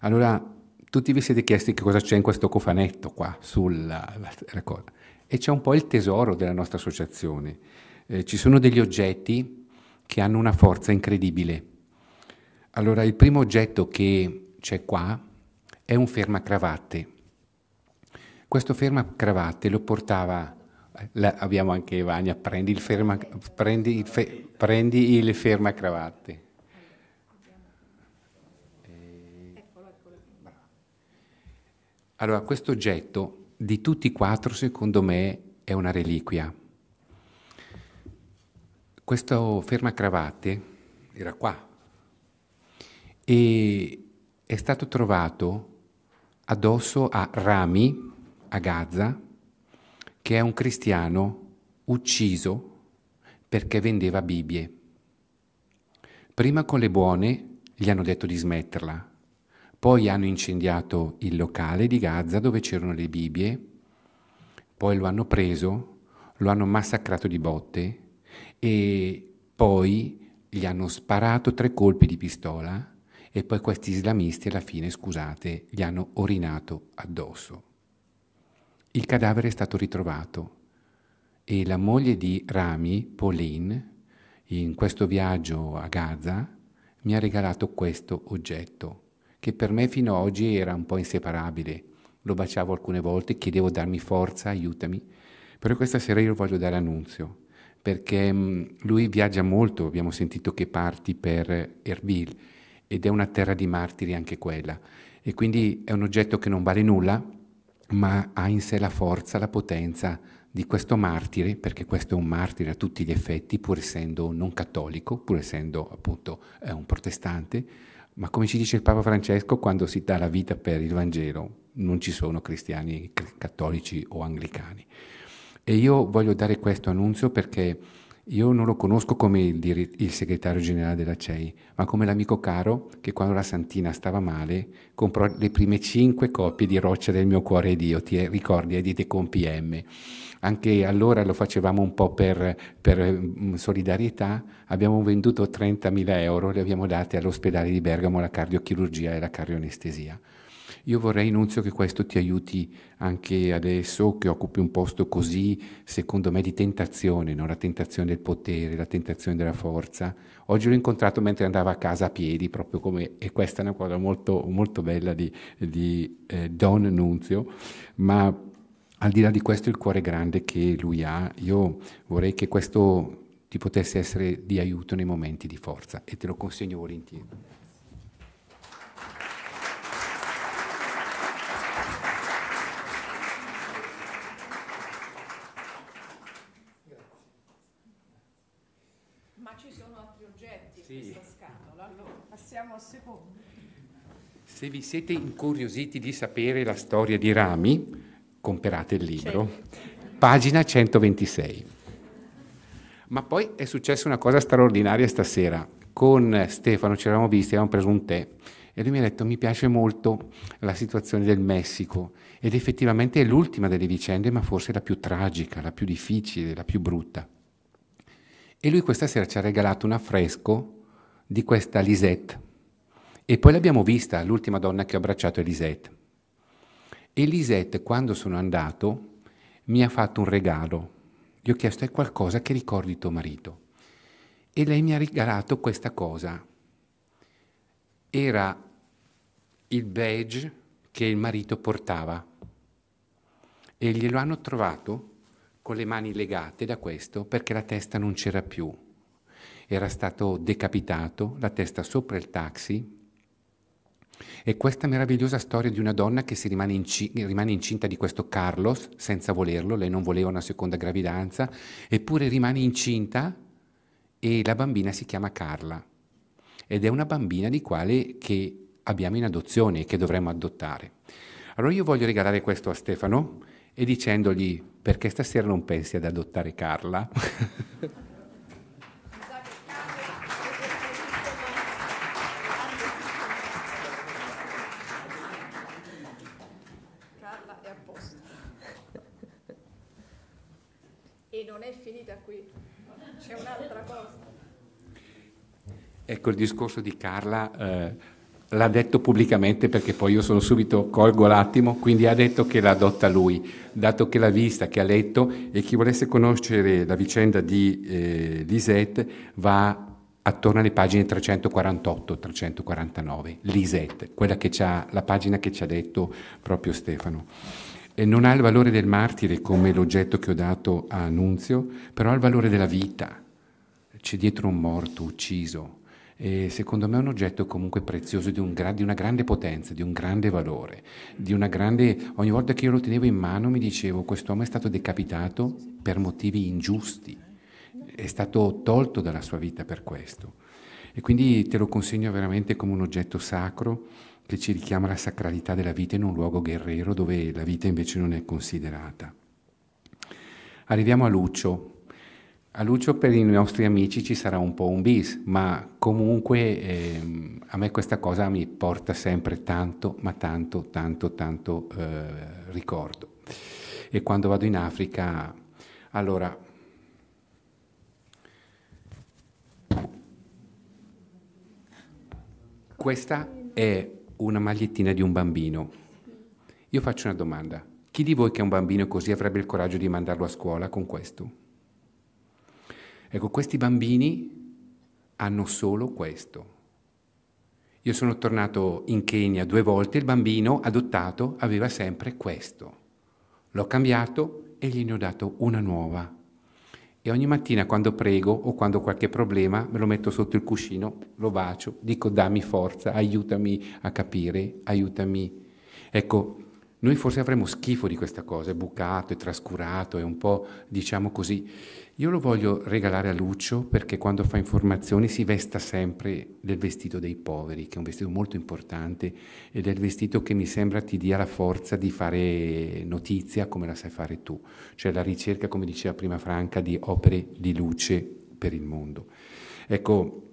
Allora, tutti vi siete chiesti che cosa c'è in questo cofanetto qua, sulla la, la cosa. E c'è un po' il tesoro della nostra associazione. Eh, ci sono degli oggetti che hanno una forza incredibile. Allora, il primo oggetto che c'è qua è un fermacravatte. Questo fermacravatte lo portava, la, abbiamo anche Evania, prendi il, ferma, prendi il, fe, prendi il fermacravatte. Eh, allora, questo oggetto di tutti e quattro, secondo me, è una reliquia. Questo fermacravatte era qua e è stato trovato addosso a Rami, a Gaza, che è un cristiano ucciso perché vendeva Bibbie. Prima con le buone gli hanno detto di smetterla, poi hanno incendiato il locale di Gaza dove c'erano le Bibbie, poi lo hanno preso, lo hanno massacrato di botte e poi gli hanno sparato tre colpi di pistola e poi questi islamisti alla fine, scusate, gli hanno orinato addosso. Il cadavere è stato ritrovato e la moglie di Rami, Pauline, in questo viaggio a Gaza, mi ha regalato questo oggetto, che per me fino ad oggi era un po' inseparabile. Lo baciavo alcune volte, chiedevo darmi forza, aiutami. Però questa sera io voglio dare annunzio, perché mm, lui viaggia molto, abbiamo sentito che parti per Erbil, ed è una terra di martiri anche quella. E quindi è un oggetto che non vale nulla, ma ha in sé la forza, la potenza di questo martire, perché questo è un martire a tutti gli effetti, pur essendo non cattolico, pur essendo appunto eh, un protestante, ma come ci dice il Papa Francesco, quando si dà la vita per il Vangelo non ci sono cristiani cattolici o anglicani. E io voglio dare questo annunzio perché io non lo conosco come il, il segretario generale della CEI, ma come l'amico caro che quando la Santina stava male comprò le prime cinque copie di Roccia del mio cuore e Dio, ti ricordi, è eh, di con PM. Anche allora lo facevamo un po' per, per mm, solidarietà, abbiamo venduto 30.000 euro, le abbiamo date all'ospedale di Bergamo, la cardiochirurgia e la cardionestesia. Io vorrei, Nunzio, che questo ti aiuti anche adesso, che occupi un posto così, secondo me, di tentazione, no? la tentazione del potere, la tentazione della forza. Oggi l'ho incontrato mentre andava a casa a piedi, proprio come, e questa è una cosa molto, molto bella di, di eh, Don Nunzio, ma al di là di questo il cuore grande che lui ha, io vorrei che questo ti potesse essere di aiuto nei momenti di forza e te lo consegno volentieri. Se vi siete incuriositi di sapere la storia di Rami, comprate il libro, pagina 126. Ma poi è successa una cosa straordinaria stasera. Con Stefano ci eravamo visti, avevamo preso un tè e lui mi ha detto mi piace molto la situazione del Messico ed effettivamente è l'ultima delle vicende, ma forse la più tragica, la più difficile, la più brutta. E lui questa sera ci ha regalato un affresco di questa Lisette e poi l'abbiamo vista, l'ultima donna che ho abbracciato è Lisette. E Lisette, quando sono andato, mi ha fatto un regalo. Gli ho chiesto, è qualcosa che ricordi tuo marito? E lei mi ha regalato questa cosa. Era il badge che il marito portava e glielo hanno trovato con le mani legate da questo perché la testa non c'era più. Era stato decapitato, la testa sopra il taxi, e questa meravigliosa storia di una donna che si rimane, inci- rimane, incinta di questo Carlos senza volerlo, lei non voleva una seconda gravidanza, eppure rimane incinta e la bambina si chiama Carla ed è una bambina di quale che abbiamo in adozione e che dovremmo adottare. Allora io voglio regalare questo a Stefano e dicendogli perché stasera non pensi ad adottare Carla? c'è un'altra cosa. Ecco il discorso di Carla. Eh, l'ha detto pubblicamente perché poi io sono subito colgo l'attimo, quindi ha detto che l'adotta lui, dato che l'ha vista, che ha letto e chi volesse conoscere la vicenda di eh, Lisette va attorno alle pagine 348-349, Lisette, quella che c'ha, la pagina che ci ha detto proprio Stefano non ha il valore del martire come l'oggetto che ho dato a Annunzio, però ha il valore della vita. C'è dietro un morto ucciso. E secondo me è un oggetto comunque prezioso di, un gra- di, una grande potenza, di un grande valore, di una grande... Ogni volta che io lo tenevo in mano mi dicevo quest'uomo è stato decapitato per motivi ingiusti, è stato tolto dalla sua vita per questo. E quindi te lo consegno veramente come un oggetto sacro che ci richiama la sacralità della vita in un luogo guerrero dove la vita invece non è considerata. Arriviamo a Lucio. A Lucio per i nostri amici ci sarà un po' un bis, ma comunque ehm, a me questa cosa mi porta sempre tanto, ma tanto, tanto, tanto eh, ricordo. E quando vado in Africa, allora Questa è una magliettina di un bambino. Io faccio una domanda. Chi di voi che è un bambino così avrebbe il coraggio di mandarlo a scuola con questo? Ecco, questi bambini hanno solo questo. Io sono tornato in Kenya due volte, il bambino adottato aveva sempre questo. L'ho cambiato e gli ne ho dato una nuova e ogni mattina quando prego o quando ho qualche problema me lo metto sotto il cuscino, lo bacio, dico dammi forza, aiutami a capire, aiutami. Ecco, noi forse avremo schifo di questa cosa, è bucato, è trascurato, è un po', diciamo così, io lo voglio regalare a Lucio perché quando fa informazioni si vesta sempre del vestito dei poveri, che è un vestito molto importante ed è il vestito che mi sembra ti dia la forza di fare notizia come la sai fare tu, cioè la ricerca, come diceva prima Franca, di opere di luce per il mondo. Ecco,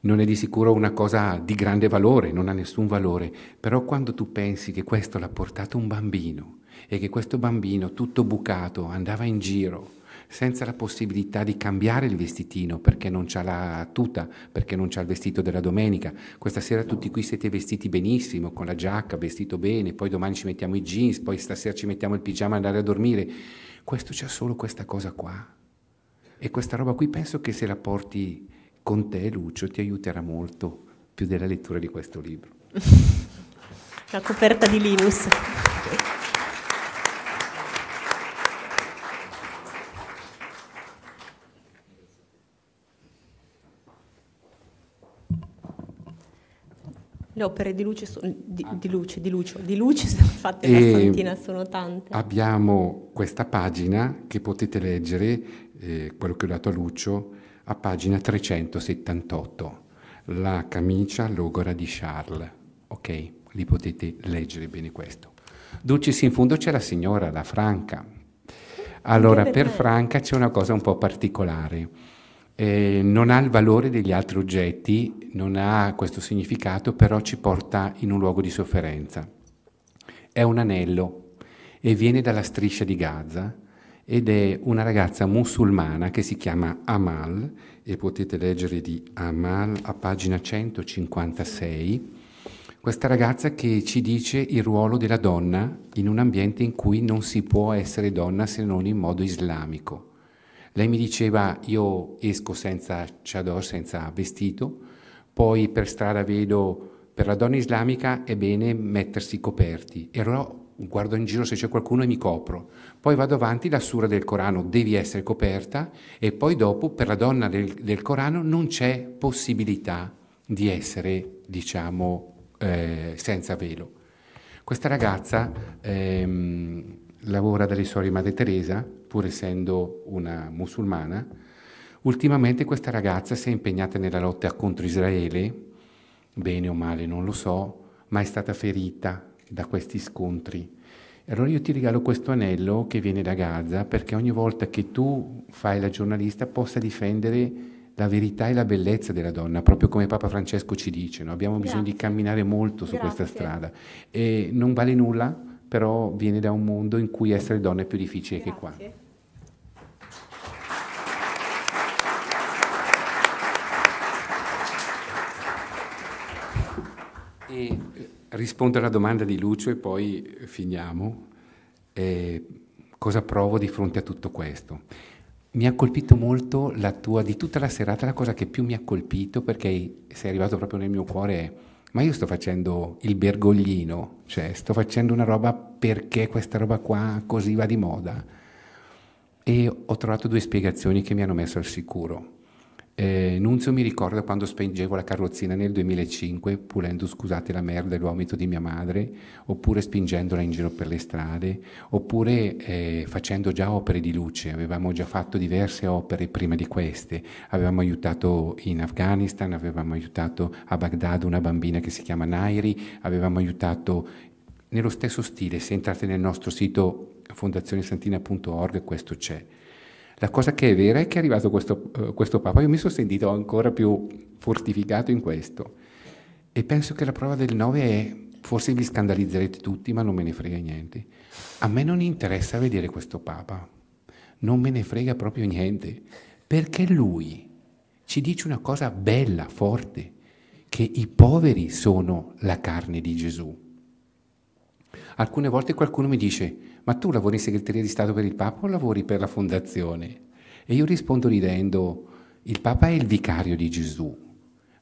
non è di sicuro una cosa di grande valore, non ha nessun valore, però quando tu pensi che questo l'ha portato un bambino e che questo bambino tutto bucato andava in giro, senza la possibilità di cambiare il vestitino perché non c'ha la tuta, perché non c'ha il vestito della domenica. Questa sera tutti qui siete vestiti benissimo, con la giacca, vestito bene, poi domani ci mettiamo i jeans, poi stasera ci mettiamo il pigiama e andare a dormire. Questo c'è solo questa cosa qua. E questa roba qui penso che se la porti con te, Lucio, ti aiuterà molto più della lettura di questo libro. la coperta di Linus. Le opere di luce, sono, di, ah. di, luce, di, luce, di luce sono fatte e da ehm, Santina, sono tante. Abbiamo questa pagina che potete leggere, eh, quello che ho dato a Lucio, a pagina 378, la camicia logora di Charles. Ok, lì potete leggere bene questo. Dulcis in fondo c'è la signora, la Franca. Allora, per Franca c'è una cosa un po' particolare eh, non ha il valore degli altri oggetti, non ha questo significato, però ci porta in un luogo di sofferenza. È un anello e viene dalla striscia di Gaza ed è una ragazza musulmana che si chiama Amal e potete leggere di Amal a pagina 156. Questa ragazza che ci dice il ruolo della donna in un ambiente in cui non si può essere donna se non in modo islamico lei mi diceva io esco senza chador, senza vestito, poi per strada vedo per la donna islamica è bene mettersi coperti e allora guardo in giro se c'è qualcuno e mi copro. Poi vado avanti, la sura del Corano devi essere coperta e poi dopo per la donna del, del Corano non c'è possibilità di essere, diciamo, eh, senza velo. Questa ragazza ehm, lavora dalle suore di Madre Teresa pur essendo una musulmana, ultimamente questa ragazza si è impegnata nella lotta contro Israele, bene o male non lo so, ma è stata ferita da questi scontri. Allora io ti regalo questo anello che viene da Gaza perché ogni volta che tu fai la giornalista possa difendere la verità e la bellezza della donna, proprio come Papa Francesco ci dice, no? abbiamo Grazie. bisogno di camminare molto su Grazie. questa strada. E non vale nulla, però viene da un mondo in cui essere donna è più difficile Grazie. che qua. E rispondo alla domanda di Lucio e poi finiamo. Eh, cosa provo di fronte a tutto questo? Mi ha colpito molto la tua, di tutta la serata, la cosa che più mi ha colpito perché sei arrivato proprio nel mio cuore è ma io sto facendo il bergoglino, cioè sto facendo una roba perché questa roba qua così va di moda. E ho trovato due spiegazioni che mi hanno messo al sicuro. Eh, Nunzio mi ricorda quando spingevo la carrozzina nel 2005, pulendo scusate la merda e l'omito di mia madre, oppure spingendola in giro per le strade, oppure eh, facendo già opere di luce. Avevamo già fatto diverse opere prima di queste. Avevamo aiutato in Afghanistan, avevamo aiutato a Baghdad una bambina che si chiama Nairi, avevamo aiutato nello stesso stile. Se entrate nel nostro sito fondazionesantina.org questo c'è. La cosa che è vera è che è arrivato questo, eh, questo Papa, io mi sono sentito ancora più fortificato in questo e penso che la prova del 9 è, forse vi scandalizzerete tutti, ma non me ne frega niente. A me non interessa vedere questo Papa, non me ne frega proprio niente, perché lui ci dice una cosa bella, forte, che i poveri sono la carne di Gesù Alcune volte qualcuno mi dice, ma tu lavori in segreteria di Stato per il Papa o lavori per la fondazione? E io rispondo ridendo, il Papa è il vicario di Gesù,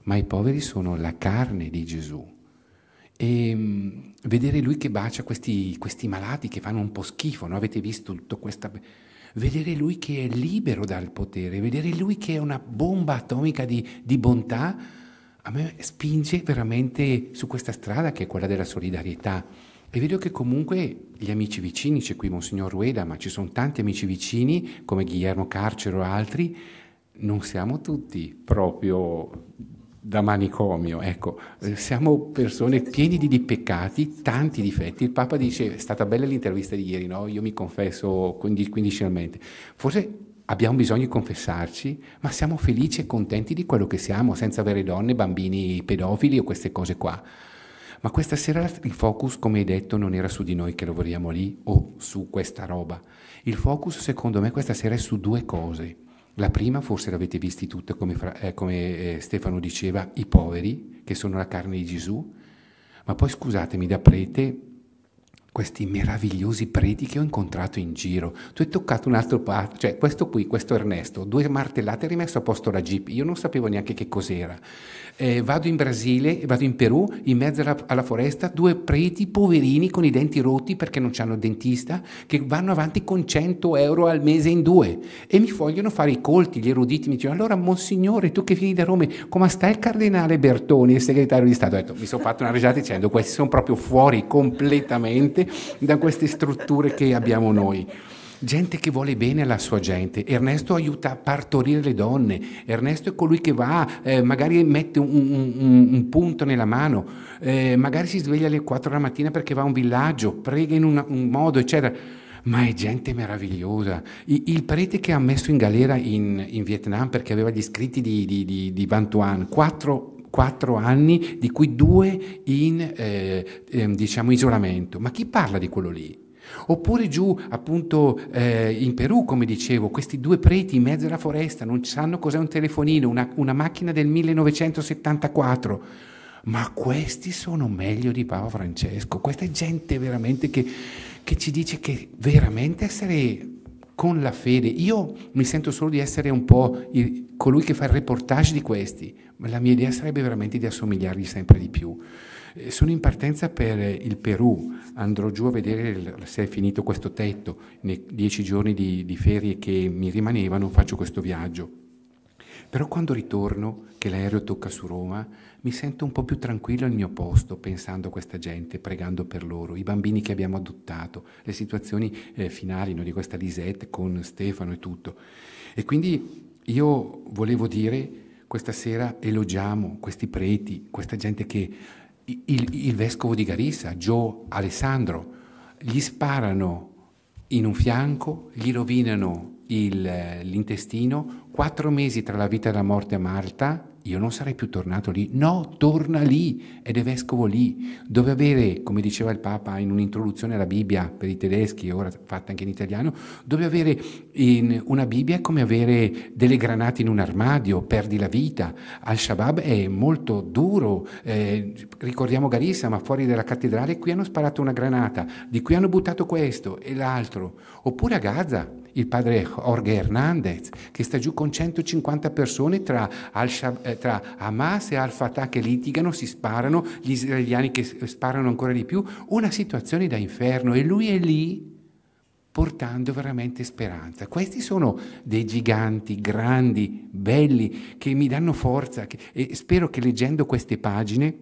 ma i poveri sono la carne di Gesù. E mm, vedere lui che bacia questi, questi malati che fanno un po' schifo, no? avete visto tutta questa... Vedere lui che è libero dal potere, vedere lui che è una bomba atomica di, di bontà, a me spinge veramente su questa strada che è quella della solidarietà. E vedo che comunque gli amici vicini, c'è qui Monsignor Rueda, ma ci sono tanti amici vicini come Guillermo Carcero e altri, non siamo tutti proprio da manicomio, ecco, eh, siamo persone pieni di, di peccati, tanti difetti. Il Papa dice, è stata bella l'intervista di ieri, no? Io mi confesso quindicinalmente. Forse abbiamo bisogno di confessarci, ma siamo felici e contenti di quello che siamo, senza avere donne, bambini pedofili o queste cose qua. Ma questa sera il focus, come hai detto, non era su di noi che lavoriamo lì o su questa roba. Il focus, secondo me, questa sera è su due cose. La prima, forse l'avete visti tutte, come, fra, eh, come eh, Stefano diceva, i poveri, che sono la carne di Gesù. Ma poi scusatemi, da prete questi meravigliosi preti che ho incontrato in giro. Tu hai toccato un altro parte, cioè questo qui, questo Ernesto, due martellate, hai rimesso a posto la jeep, io non sapevo neanche che cos'era. Eh, vado in Brasile, vado in Perù, in mezzo alla, alla, foresta, due preti poverini con i denti rotti perché non hanno dentista, che vanno avanti con 100 euro al mese in due e mi vogliono fare i colti, gli eruditi, mi dicono allora monsignore, tu che vieni da Roma, come sta il cardinale Bertoni, il segretario di Stato? Ho detto, mi sono fatto una risata dicendo, questi sono proprio fuori completamente da queste strutture che abbiamo noi gente che vuole bene alla sua gente. Ernesto aiuta a partorire le donne, Ernesto è colui che va, eh, magari mette un, un, un, punto nella mano, eh, magari si sveglia alle 4 della mattina perché va a un villaggio, prega in una, un modo, eccetera. Ma è gente meravigliosa. I, il prete che ha messo in galera in, in Vietnam perché aveva gli scritti di, di, di, di Van Tuan, quattro quattro anni, di cui due in eh, ehm, diciamo isolamento. Ma chi parla di quello lì? Oppure giù appunto eh, in Perù, come dicevo, questi due preti in mezzo alla foresta non sanno cos'è un telefonino, una, una macchina del 1974. Ma questi sono meglio di Papa Francesco, questa è gente veramente che, che ci dice che veramente essere con la fede, io mi sento solo di essere un po' colui che fa il reportage di questi, ma la mia idea sarebbe veramente di assomigliargli sempre di più. Eh, sono in partenza per eh, il Perù, andrò giù a vedere se è finito questo tetto, nei dieci giorni di, di ferie che mi rimanevano faccio questo viaggio. Però quando ritorno, che l'aereo tocca su Roma, mi sento un po' più tranquillo al mio posto, pensando a questa gente, pregando per loro, i bambini che abbiamo adottato, le situazioni eh, finali no, di questa Lisette con Stefano e tutto. E quindi io volevo dire, questa sera elogiamo questi preti, questa gente che... Il, il vescovo di Garissa, Gio Alessandro, gli sparano in un fianco, gli rovinano l'intestino, quattro mesi tra la vita e la morte a Marta, io non sarei più tornato lì. No, torna lì ed è vescovo lì. Dove avere, come diceva il Papa in un'introduzione alla Bibbia per i tedeschi, ora fatta anche in italiano, dove avere una Bibbia è come avere delle granate in un armadio, perdi la vita. Al-Shabaab è molto duro. Eh, ricordiamo Garissa, ma fuori dalla cattedrale qui hanno sparato una granata, di qui hanno buttato questo e l'altro. Oppure a Gaza, il padre Jorge Hernandez, che sta giù con 150 persone tra Al-Shabaab eh, tra Hamas e Al-Fatah che litigano, si sparano, gli israeliani che eh, sparano ancora di più, una situazione da inferno e lui è lì portando veramente speranza. Questi sono dei giganti grandi, belli, che mi danno forza che, e spero che leggendo queste pagine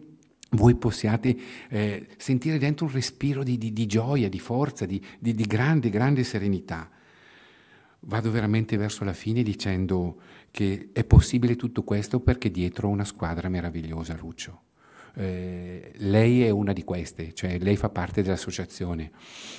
voi possiate eh, sentire dentro un respiro di, di, di gioia, di forza, di, di grande, grande serenità. Vado veramente verso la fine dicendo che è possibile tutto questo perché dietro una squadra meravigliosa, Ruccio. Eh, lei è una di queste, cioè lei fa parte dell'associazione.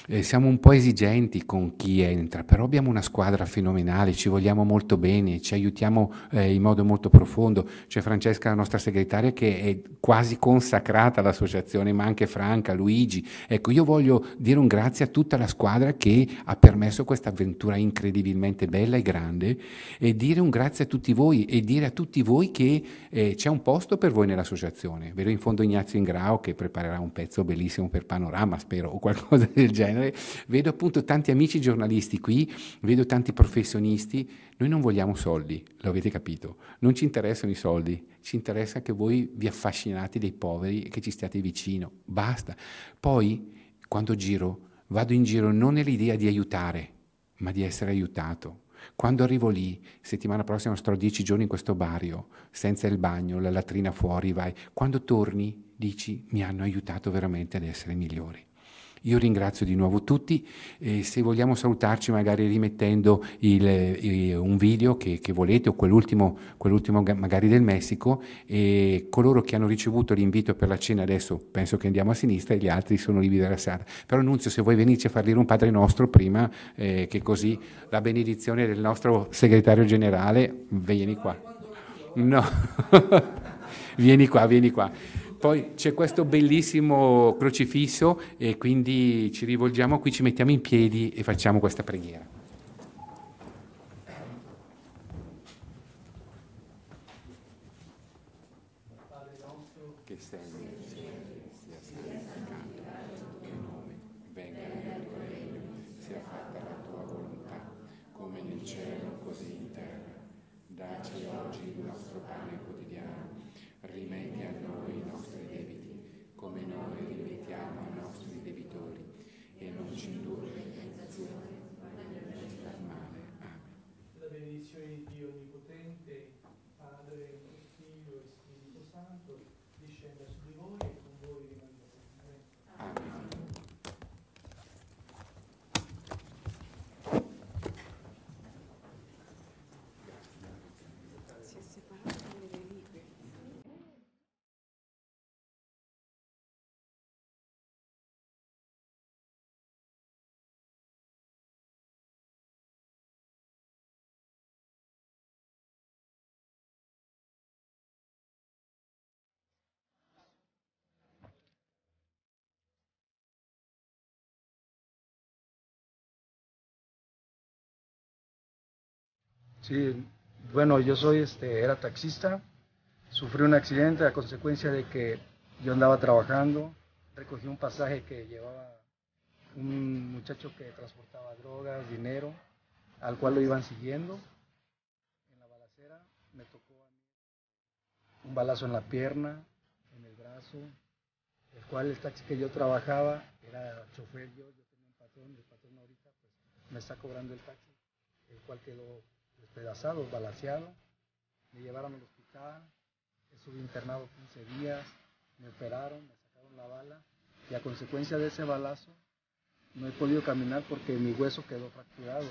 Eh, siamo un po' esigenti con chi entra, però abbiamo una squadra fenomenale, ci vogliamo molto bene, ci aiutiamo eh, in modo molto profondo. C'è Francesca, la nostra segretaria, che è quasi consacrata all'associazione, ma anche Franca, Luigi. Ecco, io voglio dire un grazie a tutta la squadra che ha permesso questa avventura incredibilmente bella e grande e dire un grazie a tutti voi e dire a tutti voi che eh, c'è un posto per voi nell'associazione. Ve lo fondo Ignazio Ingrao che preparerà un pezzo bellissimo per Panorama, spero, o qualcosa del genere. Vedo appunto tanti amici giornalisti qui, vedo tanti professionisti. Noi non vogliamo soldi, lo avete capito. Non ci interessano i soldi, ci interessa che voi vi affascinate dei poveri e che ci stiate vicino. Basta. Poi, quando giro, vado in giro non nell'idea di aiutare, ma di essere aiutato. Quando arrivo lì, settimana prossima starò dieci giorni in questo barrio, senza il bagno, la latrina fuori, vai. Quando torni, dici, mi hanno aiutato veramente ad essere migliori. Io ringrazio di nuovo tutti e se vogliamo salutarci magari rimettendo il, il, un video che, che volete o quell'ultimo, quell'ultimo magari del Messico e coloro che hanno ricevuto l'invito per la cena adesso penso che andiamo a sinistra e gli altri sono lì dalla sala. Però annunzio se vuoi venirci a far dire un Padre nostro prima eh, che così la benedizione del nostro segretario generale, vieni qua. No, vieni qua, vieni qua. Poi c'è questo bellissimo crocifisso e quindi ci rivolgiamo qui, ci mettiamo in piedi e facciamo questa preghiera. Sí, bueno, yo soy, este, era taxista, sufrí un accidente a consecuencia de que yo andaba trabajando, recogí un pasaje que llevaba un muchacho que transportaba drogas, dinero, al cual lo iban siguiendo. En la balacera me tocó un balazo en la pierna, en el brazo, el cual el taxi que yo trabajaba era chofer yo, yo tenía un patrón, el patrón ahorita pues, me está cobrando el taxi, el cual quedó despedazados, balanceado, Me llevaron al hospital, estuve internado 15 días, me operaron, me sacaron la bala y a consecuencia de ese balazo no he podido caminar porque mi hueso quedó fracturado